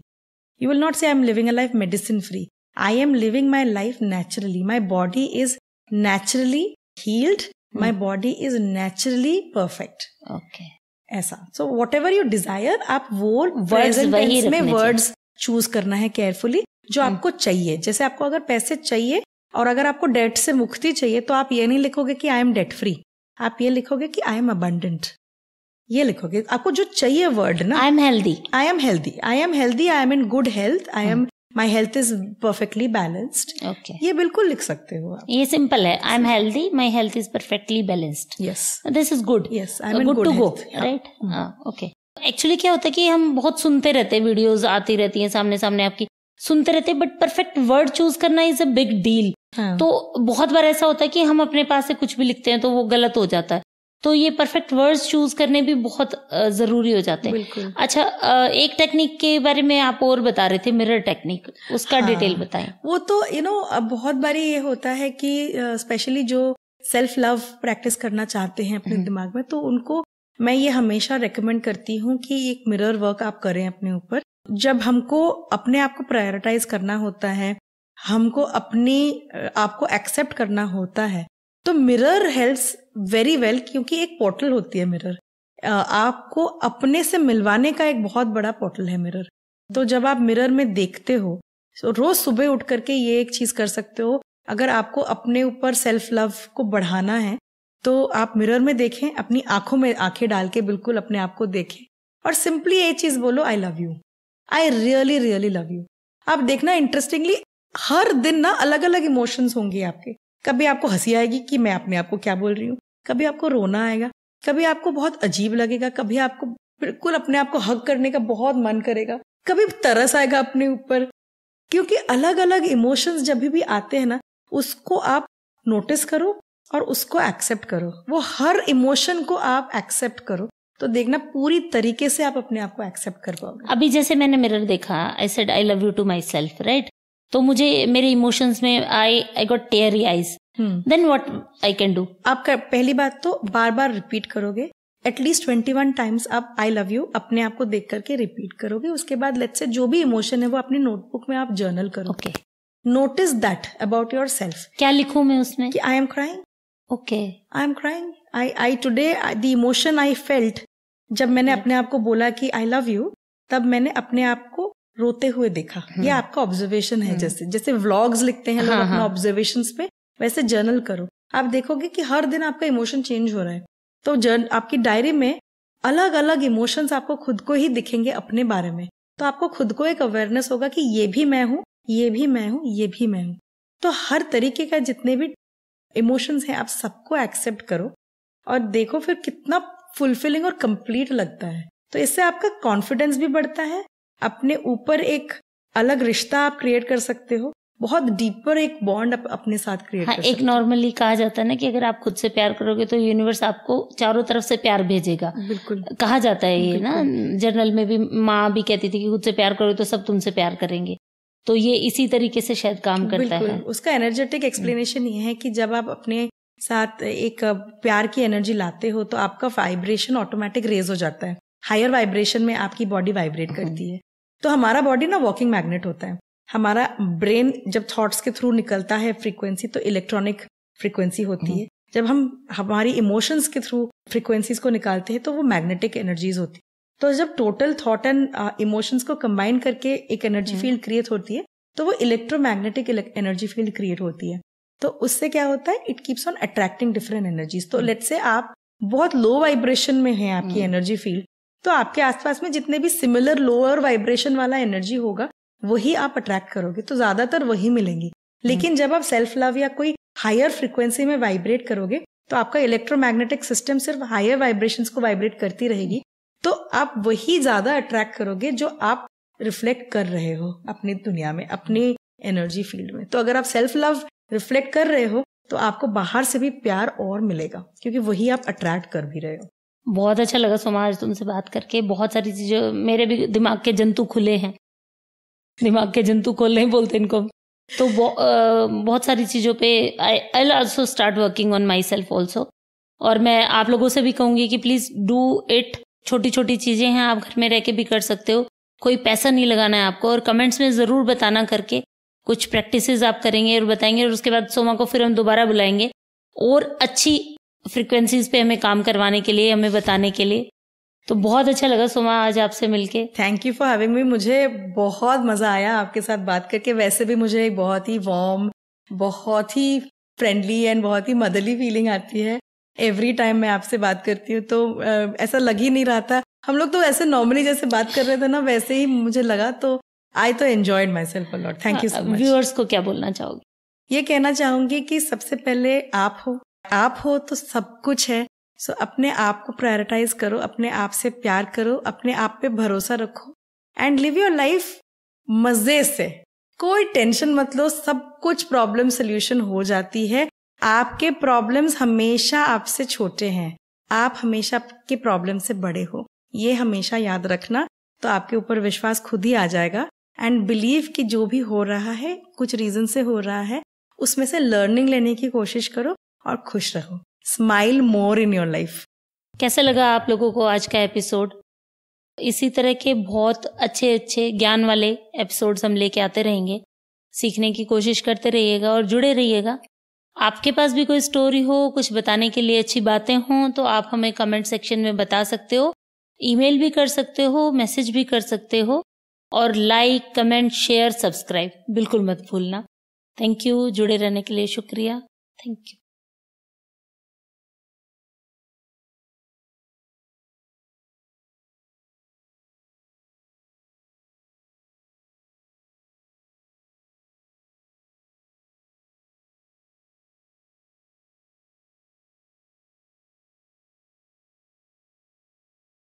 you will not say I am living a life medicine free I am living my life naturally. My body is naturally healed. Hmm. My body is naturally perfect. Okay. ऐसा so whatever you desire आप वो word में words choose करना है carefully जो hmm. आपको चाहिए जैसे आपको अगर पैसे चाहिए और अगर आपको डेट से मुक्ति चाहिए तो आप ये नहीं लिखोगे कि आई एम डेट फ्री आप ये लिखोगे कि आई एम अबंडेंट ये लिखोगे आपको जो चाहिए वर्ड ना I am healthy I am healthy I am healthy I am in good health I am my health is perfectly balanced okay ये बिल्कुल लिख सकते हो आप ये सिंपल है I am healthy my health is perfectly balanced yes this is good yes I am good to go right okay actually क्या होता है कि हम बहुत सुनते रहते हैं वीडियोज आती रहती हैं सामने सामने आपकी सुनते रहते हैं बट परफेक्ट वर्ड चूज करना इज अ बिग डील तो बहुत बार ऐसा होता है कि हम अपने पास से कुछ भी लिखते हैं तो वो गलत हो जाता है तो ये परफेक्ट वर्ड्स चूज करने भी बहुत जरूरी हो जाते हैं अच्छा एक टेक्निक के बारे में आप और बता रहे थे मिरर टेक्निक उसका हाँ, डिटेल बताएं वो तो यू you नो know, बहुत बारी ये होता है कि स्पेशली जो सेल्फ लव प्रैक्टिस करना चाहते हैं अपने हम्म। दिमाग में तो उनको मैं ये हमेशा रेकमेंड करती हूँ कि एक मिरर वर्क आप करें अपने ऊपर जब हमको अपने आप को प्रायोरिटाइज करना होता है हमको अपनी आपको एक्सेप्ट करना होता है तो मिरर हेल्प्स वेरी वेल क्योंकि एक पोर्टल होती है मिरर आपको अपने से मिलवाने का एक बहुत बड़ा पोर्टल है मिरर तो जब आप मिरर में देखते हो तो रोज सुबह उठ करके ये एक चीज कर सकते हो अगर आपको अपने ऊपर सेल्फ लव को बढ़ाना है तो आप मिरर में देखें अपनी आंखों में आंखें डाल के बिल्कुल अपने आप को देखें और सिंपली ये चीज बोलो I love you I really really love you आप देखना इंटरेस्टिंगली हर दिन ना अलग अलग इमोशंस होंगे आपके कभी आपको हंसी आएगी कि मैं अपने आप को क्या बोल रही हूँ कभी आपको रोना आएगा कभी आपको बहुत अजीब लगेगा कभी आपको बिल्कुल अपने आप को हक करने का बहुत मन करेगा कभी तरस आएगा अपने ऊपर क्योंकि अलग अलग इमोशंस जब भी आते हैं ना उसको आप नोटिस करो और उसको एक्सेप्ट करो वो हर इमोशन को आप एक्सेप्ट करो तो देखना पूरी तरीके से आप अपने आप को एक्सेप्ट कर पाओगे अभी जैसे मैंने मिरर देखा I said I love you to myself right तो मुझे मेरे इमोशंस में I I got teary eyes then what I can do आपका पहली बात तो बार बार रिपीट करोगे एटलीस्ट ट्वेंटी वन टाइम्स आप आई लव यू अपने आप को देख करके रिपीट करोगे उसके बाद लेट से जो भी इमोशन है वो अपनी नोटबुक में आप जर्नल करोगे notice that about yourself क्या लिखू मैं उसमें I am crying okay I am crying I I today the emotion I felt जब मैंने okay. अपने आप को बोला कि आई लव यू तब मैंने अपने आप को रोते हुए देखा हम्म। ये आपका ऑब्जर्वेशन है हम्म। जैसे जैसे व्लॉग्स लिखते हैं लोग हाँ, अपने ऑब्जर्वेशन हाँ। पे वैसे जर्नल करो आप देखोगे कि हर दिन आपका इमोशन चेंज हो रहा है तो जर्न आपकी डायरी में अलग अलग इमोशंस आपको खुद को ही दिखेंगे अपने बारे में तो आपको खुद को एक अवेयरनेस होगा कि ये भी मैं हूँ ये भी मैं हूँ ये भी मैं हूँ तो हर तरीके का जितने भी इमोशंस हैं आप सबको एक्सेप्ट करो और देखो फिर कितना फुलफिलिंग और कंप्लीट लगता है तो इससे आपका कॉन्फिडेंस भी बढ़ता है अपने ऊपर एक अलग रिश्ता आप क्रिएट कर सकते हो बहुत डीपर एक बॉन्ड आप अपने साथ क्रिएट हाँ, कर एक नॉर्मली कहा जाता है ना कि अगर आप खुद से प्यार करोगे तो यूनिवर्स आपको चारों तरफ से प्यार भेजेगा बिल्कुल कहा जाता है ये ना जर्नल में भी माँ भी कहती थी कि खुद से प्यार करोगे तो सब तुमसे प्यार करेंगे तो ये इसी तरीके से शायद काम करता है हाँ। उसका एनर्जेटिक एक्सप्लेनेशन ये है कि जब आप अपने साथ एक प्यार की एनर्जी लाते हो तो आपका वाइब्रेशन ऑटोमेटिक रेज हो जाता है हायर वाइब्रेशन में आपकी बॉडी वाइब्रेट हाँ। करती है तो हमारा बॉडी ना वॉकिंग मैग्नेट होता है हमारा ब्रेन जब थॉट्स के थ्रू निकलता है फ्रीक्वेंसी तो इलेक्ट्रॉनिक फ्रीक्वेंसी होती हम्म। है जब हम हमारी इमोशंस के थ्रू फ्रीक्वेंसीज को निकालते हैं तो वो मैग्नेटिक एनर्जीज होती है तो जब टोटल थॉट एंड इमोशंस को कंबाइन करके एक एनर्जी फील्ड क्रिएट होती है तो वो इलेक्ट्रोमैग्नेटिक एनर्जी फील्ड क्रिएट होती है तो उससे क्या होता है it keeps on attracting different energies तो लेट हम्म। से आप बहुत लो वाइब्रेशन में है आपकी एनर्जी हम्म। फील्ड तो आपके आसपास में जितने भी सिमिलर लोअर वाइब्रेशन वाला एनर्जी होगा वही आप अट्रैक्ट करोगे तो ज्यादातर वही मिलेंगी लेकिन हम्म। जब आप सेल्फ लव या कोई हायर फ्रिक्वेंसी में वाइब्रेट करोगे तो आपका इलेक्ट्रोमैग्नेटिक सिस्टम सिर्फ हायर वाइब्रेशन को वाइब्रेट करती रहेगी तो आप वही ज्यादा अट्रैक्ट करोगे जो आप रिफ्लेक्ट कर रहे हो अपनी दुनिया में अपने एनर्जी फील्ड में तो अगर आप सेल्फ लव रिफ्लेक्ट कर रहे हो तो आपको बाहर से भी प्यार और मिलेगा क्योंकि वही आप अट्रैक्ट कर भी रहे हो बहुत अच्छा लगा सोमाज तुमसे बात करके बहुत सारी चीज़ें मेरे भी दिमाग के जंतु खुले हैं दिमाग के जंतु खोल नहीं बोलते इनको तो बहुत सारी चीज़ों पे I also start working on myself also और मैं आप लोगों से भी कहूँगी कि प्लीज़ डू इट छोटी छोटी चीज़ें हैं आप घर में रह के भी कर सकते हो कोई पैसा नहीं लगाना है आपको और कमेंट्स में ज़रूर बताना करके कुछ प्रैक्टिसेस आप करेंगे और बताएंगे और उसके बाद सोमा को फिर हम दोबारा बुलाएंगे और अच्छी फ्रिक्वेंसीज पे हमें काम करवाने के लिए हमें बताने के लिए तो बहुत अच्छा लगा सुमा आज आपसे मिलके thank you for having me मुझे बहुत मजा आया आपके साथ बात करके वैसे भी मुझे बहुत ही वार्म बहुत ही फ्रेंडली एंड बहुत ही मदरली फीलिंग आती है एवरी टाइम मैं आपसे बात करती हूँ तो ऐसा लग ही नहीं रहा था हम लोग तो ऐसे नॉर्मली जैसे बात कर रहे थे ना वैसे ही मुझे लगा तो आई तो enjoyed myself a lot thank you so much viewers को क्या बोलना चाहोगी ये कहना चाहूंगी कि सबसे पहले आप हो आप हो तो सब कुछ है सो so, अपने आप को प्रायोरिटाइज करो अपने आप से प्यार करो अपने आप पे भरोसा रखो एंड लिव योर लाइफ मजे से कोई टेंशन मत लो सब कुछ प्रॉब्लम सोल्यूशन हो जाती है आपके प्रॉब्लम्स हमेशा आपसे छोटे हैं आप हमेशा आपके प्रॉब्लम से बड़े हो ये हमेशा याद रखना तो आपके ऊपर विश्वास खुद ही आ जाएगा एंड बिलीव कि जो भी हो रहा है कुछ रीजन से हो रहा है उसमें से लर्निंग लेने की कोशिश करो और खुश रहो smile more in your life कैसा लगा आप लोगों को आज का एपिसोड इसी तरह के बहुत अच्छे अच्छे ज्ञान वाले एपिसोड्स हम लेके आते रहेंगे सीखने की कोशिश करते रहिएगा और जुड़े रहिएगा आपके पास भी कोई स्टोरी हो कुछ बताने के लिए अच्छी बातें हों तो आप हमें कमेंट सेक्शन में बता सकते हो ईमेल भी कर सकते हो मैसेज भी कर सकते हो और लाइक कमेंट शेयर सब्सक्राइब बिल्कुल मत भूलना थैंक यू जुड़े रहने के लिए शुक्रिया थैंक यू